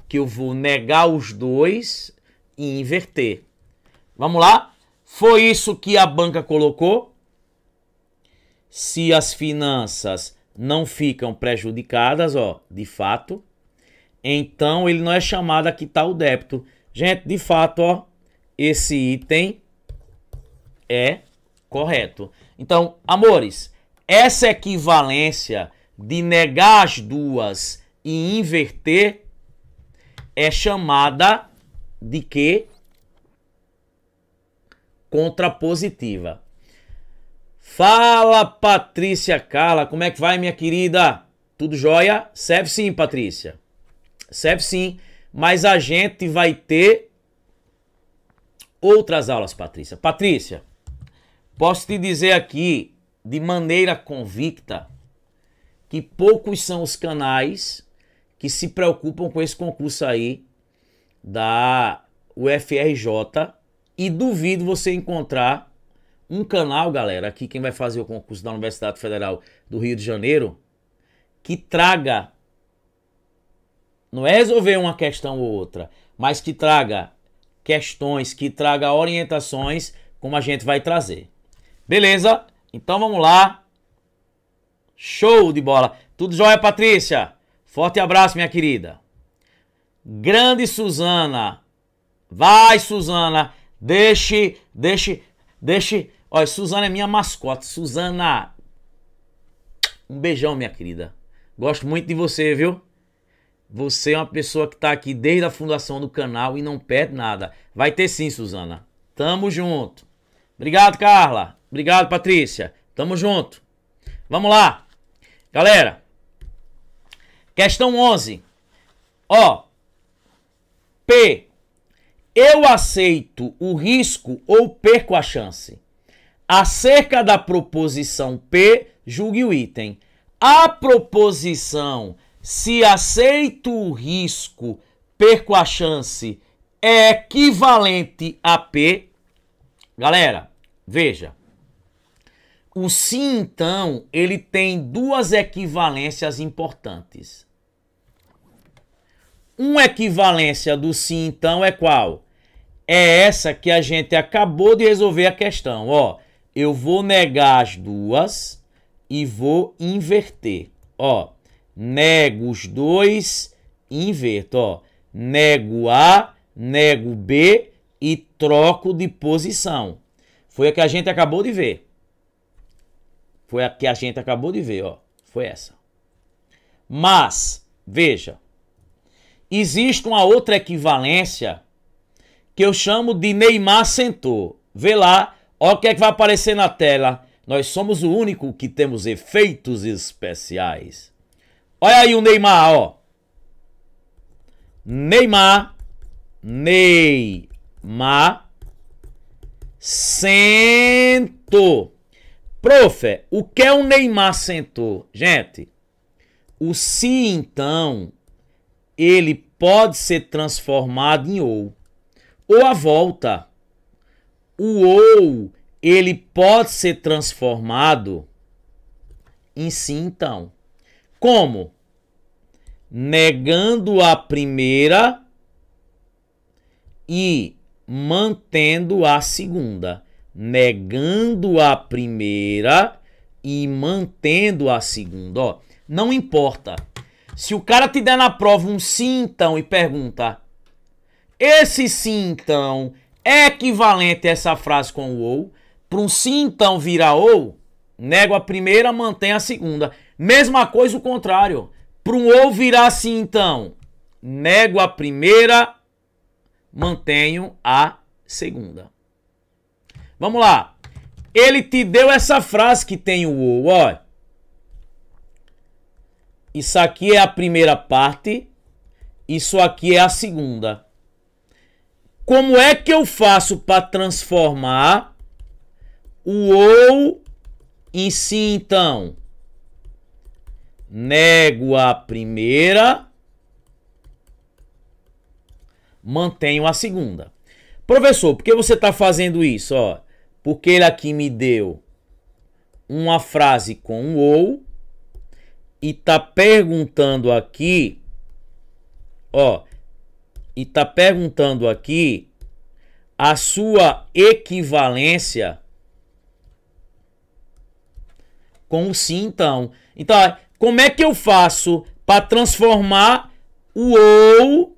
Que eu vou negar os dois e inverter. Vamos lá? Foi isso que a banca colocou? Se as finanças não ficam prejudicadas, ó, de fato, então ele não é chamado a quitar o débito. Gente, de fato, ó, esse item é correto. Então, amores, essa equivalência de negar as duas e inverter é chamada de que? Contrapositiva. Fala Patrícia Cala, como é que vai minha querida? Tudo jóia? Serve sim, Patrícia. Serve sim, mas a gente vai ter outras aulas, Patrícia. Patrícia, posso te dizer aqui de maneira convicta que poucos são os canais que se preocupam com esse concurso aí da UFRJ e duvido você encontrar um canal, galera, aqui quem vai fazer o concurso da Universidade Federal do Rio de Janeiro, que traga, não é resolver uma questão ou outra, mas que traga questões, que traga orientações, como a gente vai trazer. Beleza? Então vamos lá. Show de bola. Tudo jóia, Patrícia? Forte abraço, minha querida. Grande Suzana. Vai, Suzana. Deixe, deixe, deixe Olha, Suzana é minha mascote. Suzana, um beijão, minha querida. Gosto muito de você, viu? Você é uma pessoa que está aqui desde a fundação do canal e não perde nada. Vai ter sim, Suzana. Tamo junto. Obrigado, Carla. Obrigado, Patrícia. Tamo junto. Vamos lá. Galera, questão 11. Ó, P. Eu aceito o risco ou perco a chance? Acerca da proposição P, julgue o item. A proposição se aceito o risco, perco a chance, é equivalente a P. Galera, veja. O sim, então, ele tem duas equivalências importantes. Uma equivalência do sim, então, é qual? É essa que a gente acabou de resolver a questão, ó eu vou negar as duas e vou inverter. Ó, nego os dois, inverto. Ó, nego A, nego B e troco de posição. Foi a que a gente acabou de ver. Foi a que a gente acabou de ver, ó. Foi essa. Mas, veja, existe uma outra equivalência que eu chamo de Neymar sentou. Vê lá, Olha o que é que vai aparecer na tela. Nós somos o único que temos efeitos especiais. Olha aí o Neymar, ó. Neymar. Neymar. Sentou. Profe, o que é o Neymar sentou? Gente, o se então, ele pode ser transformado em ou. Ou a volta o ou ele pode ser transformado em sim então. Como? Negando a primeira e mantendo a segunda. Negando a primeira e mantendo a segunda. Ó, não importa. Se o cara te der na prova um sim então e pergunta: esse sim então é equivalente essa frase com o ou para um sim então virar ou, nego a primeira, mantém a segunda. Mesma coisa o contrário. Para um ou virar sim então, nego a primeira, mantenho a segunda. Vamos lá. Ele te deu essa frase que tem o ou, ó. Isso aqui é a primeira parte, isso aqui é a segunda. Como é que eu faço para transformar o ou em si, então? Nego a primeira, mantenho a segunda. Professor, por que você está fazendo isso? Ó, porque ele aqui me deu uma frase com o ou e está perguntando aqui, ó, e está perguntando aqui a sua equivalência com o sim, então. Então, é, como é que eu faço para transformar o ou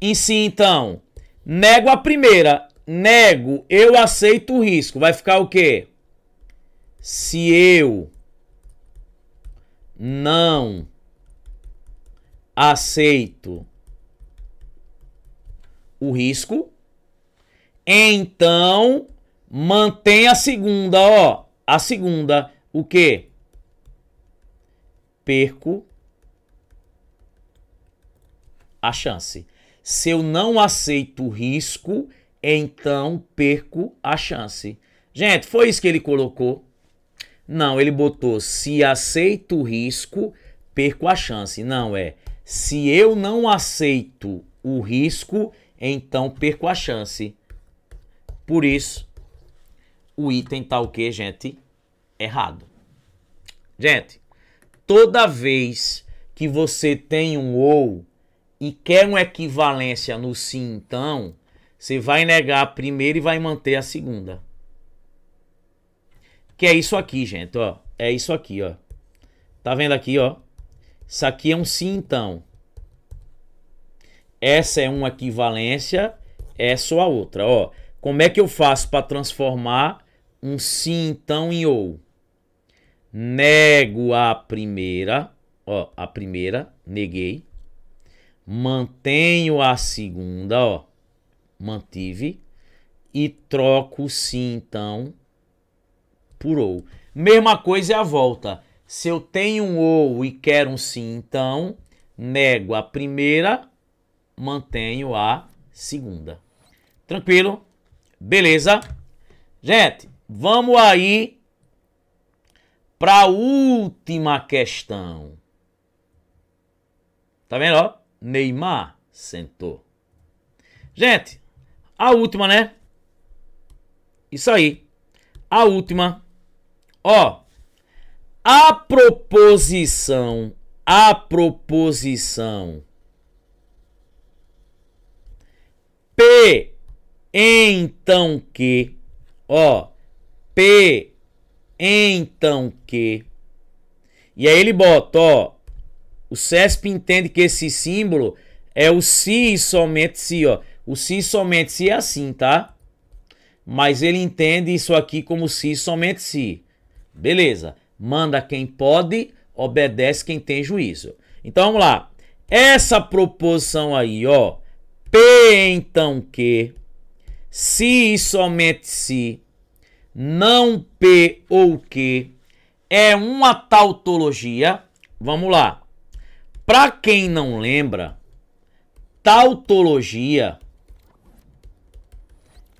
em sim, então? Nego a primeira. Nego, eu aceito o risco. Vai ficar o quê? Se eu não aceito o risco, então mantém a segunda, ó. A segunda, o quê? Perco a chance. Se eu não aceito o risco, então perco a chance. Gente, foi isso que ele colocou? Não, ele botou se aceito o risco, perco a chance. Não é. Se eu não aceito o risco, então perco a chance. Por isso, o item tá o que, gente? Errado. Gente, toda vez que você tem um ou e quer uma equivalência no sim, então, você vai negar a primeira e vai manter a segunda. Que é isso aqui, gente, ó. É isso aqui, ó. Tá vendo aqui, ó? Isso aqui é um sim, então. Essa é uma equivalência, essa ou a outra. Ó, como é que eu faço para transformar um sim, então em ou? Nego a primeira, ó, a primeira, neguei. Mantenho a segunda, ó, mantive. E troco sim, então, por ou. Mesma coisa é a volta. Se eu tenho um ou e quero um sim, então nego a primeira, mantenho a segunda. Tranquilo? Beleza? Gente, vamos aí para a última questão. Tá vendo? Ó? Neymar sentou. Gente, a última, né? Isso aí. A última. Ó. A proposição, a proposição P então que, ó, P então que. E aí ele bota, ó, o CESP entende que esse símbolo é o se e somente se, ó. O se e somente se é assim, tá? Mas ele entende isso aqui como se e somente se. Beleza. Manda quem pode, obedece quem tem juízo. Então vamos lá. Essa proposição aí, ó. P então que, se e somente se, não P ou que, é uma tautologia. Vamos lá. Para quem não lembra, tautologia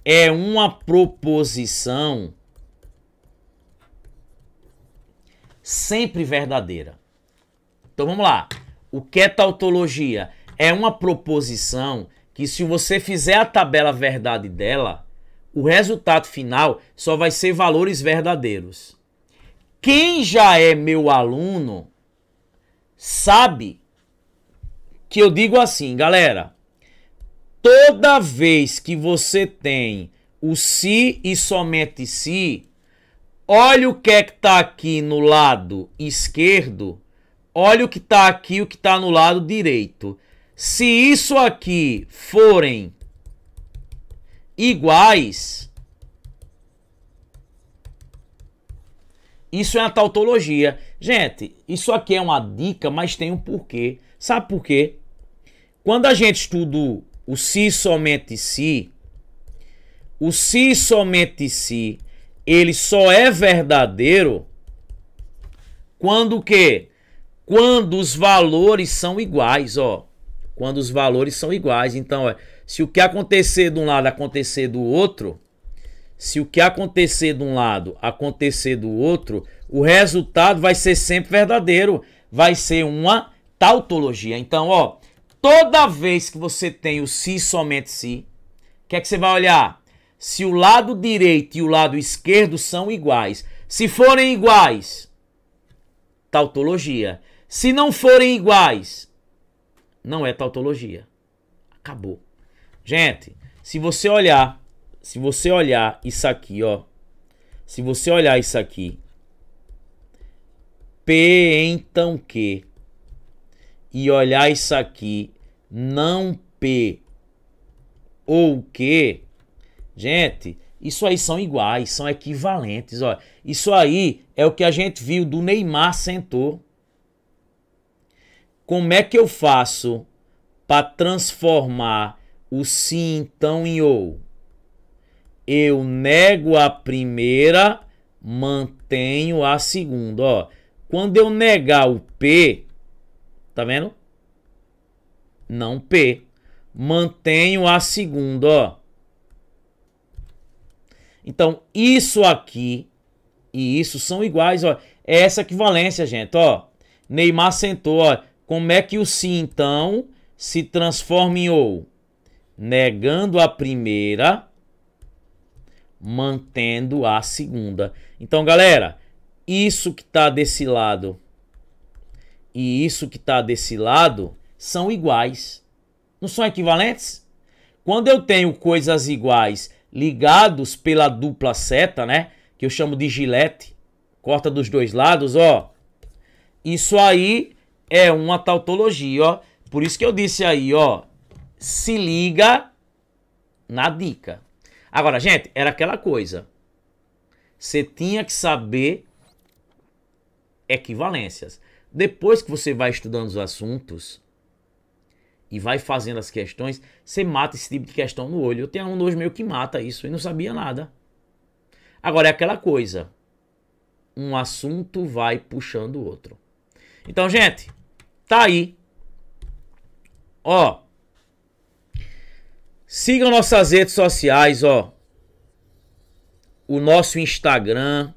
é uma proposição sempre verdadeira. Então vamos lá. O que é tautologia? É uma proposição que, se você fizer a tabela verdade dela, o resultado final só vai ser valores verdadeiros. Quem já é meu aluno sabe que eu digo assim, galera. Toda vez que você tem o se e somente se, Olha o que é que está aqui no lado esquerdo. Olha o que está aqui, o que está no lado direito. Se isso aqui forem iguais, isso é uma tautologia. Gente, isso aqui é uma dica, mas tem um porquê. Sabe por quê? Quando a gente estuda o se si, somente se, si, o se si, somente se ele só é verdadeiro quando o quê? Quando os valores são iguais, ó. Quando os valores são iguais. Então, ó, é, se o que acontecer de um lado acontecer do outro, se o que acontecer de um lado acontecer do outro, o resultado vai ser sempre verdadeiro. Vai ser uma tautologia. Então, ó, toda vez que você tem o se si, somente se, si, o que é que você vai olhar? se o lado direito e o lado esquerdo são iguais. Se forem iguais, tautologia. Se não forem iguais, não é tautologia. Acabou. Gente, se você olhar, se você olhar isso aqui, ó. Se você olhar isso aqui, P então Q. E olhar isso aqui, não P ou Q, Gente, isso aí são iguais, são equivalentes. Olha, isso aí é o que a gente viu do Neymar sentou. Como é que eu faço para transformar o sim então em ou? Eu nego a primeira, mantenho a segunda. Ó, quando eu negar o P, tá vendo? Não P. Mantenho a segunda, ó então, isso aqui e isso são iguais, ó. É essa equivalência, gente, ó. Neymar sentou, ó. Como é que o sim, então, se transforma em ou? Negando a primeira, mantendo a segunda. Então, galera, isso que está desse lado e isso que está desse lado são iguais. Não são equivalentes? Quando eu tenho coisas iguais ligados pela dupla seta, né? Que eu chamo de gilete, corta dos dois lados, ó. Isso aí é uma tautologia, ó. Por isso que eu disse aí, ó, se liga na dica. Agora, gente, era aquela coisa. Você tinha que saber equivalências. Depois que você vai estudando os assuntos, e vai fazendo as questões, você mata esse tipo de questão no olho. Eu tenho aluno hoje meio que mata isso e não sabia nada. Agora é aquela coisa. Um assunto vai puxando o outro. Então, gente, tá aí. Ó. Sigam nossas redes sociais, ó. O nosso Instagram.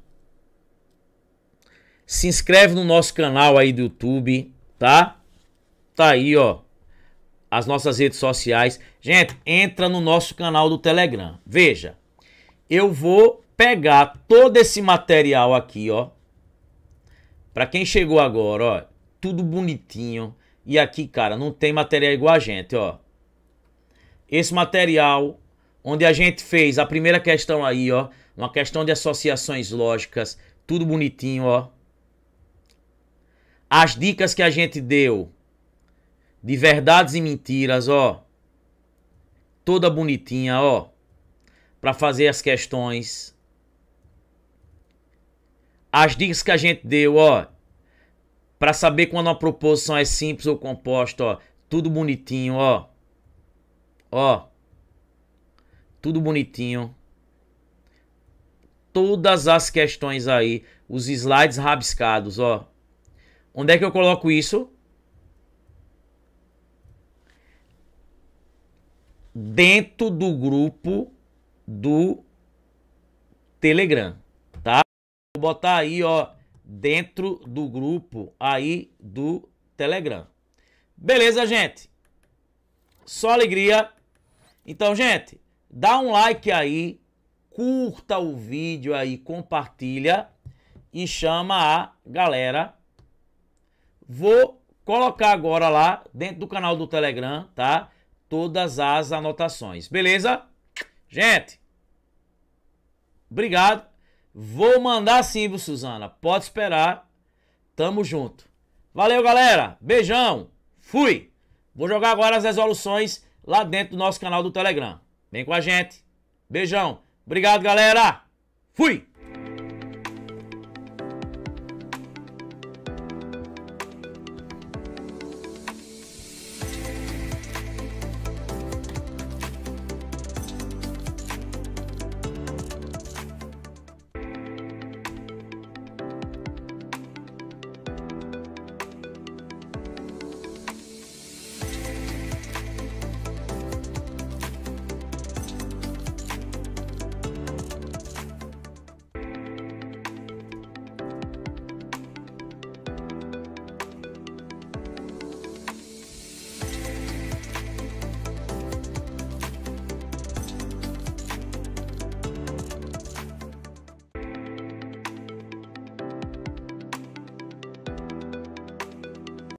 Se inscreve no nosso canal aí do YouTube, tá? Tá aí, ó as nossas redes sociais. Gente, entra no nosso canal do Telegram. Veja, eu vou pegar todo esse material aqui, ó. Para quem chegou agora, ó, tudo bonitinho. E aqui, cara, não tem material igual a gente, ó. Esse material onde a gente fez a primeira questão aí, ó, uma questão de associações lógicas, tudo bonitinho, ó. As dicas que a gente deu de verdades e mentiras, ó. Toda bonitinha, ó. Para fazer as questões. As dicas que a gente deu, ó. Para saber quando uma proposição é simples ou composta, ó. Tudo bonitinho, ó. Ó. Tudo bonitinho. Todas as questões aí, os slides rabiscados, ó. Onde é que eu coloco isso? dentro do grupo do Telegram, tá? Vou botar aí, ó, dentro do grupo aí do Telegram. Beleza, gente? Só alegria. Então, gente, dá um like aí, curta o vídeo aí, compartilha e chama a galera. Vou colocar agora lá dentro do canal do Telegram, tá? todas as anotações. Beleza? Gente, obrigado. Vou mandar sim, viu, Suzana? Pode esperar. Tamo junto. Valeu, galera. Beijão. Fui. Vou jogar agora as resoluções lá dentro do nosso canal do Telegram. Vem com a gente. Beijão. Obrigado, galera. Fui.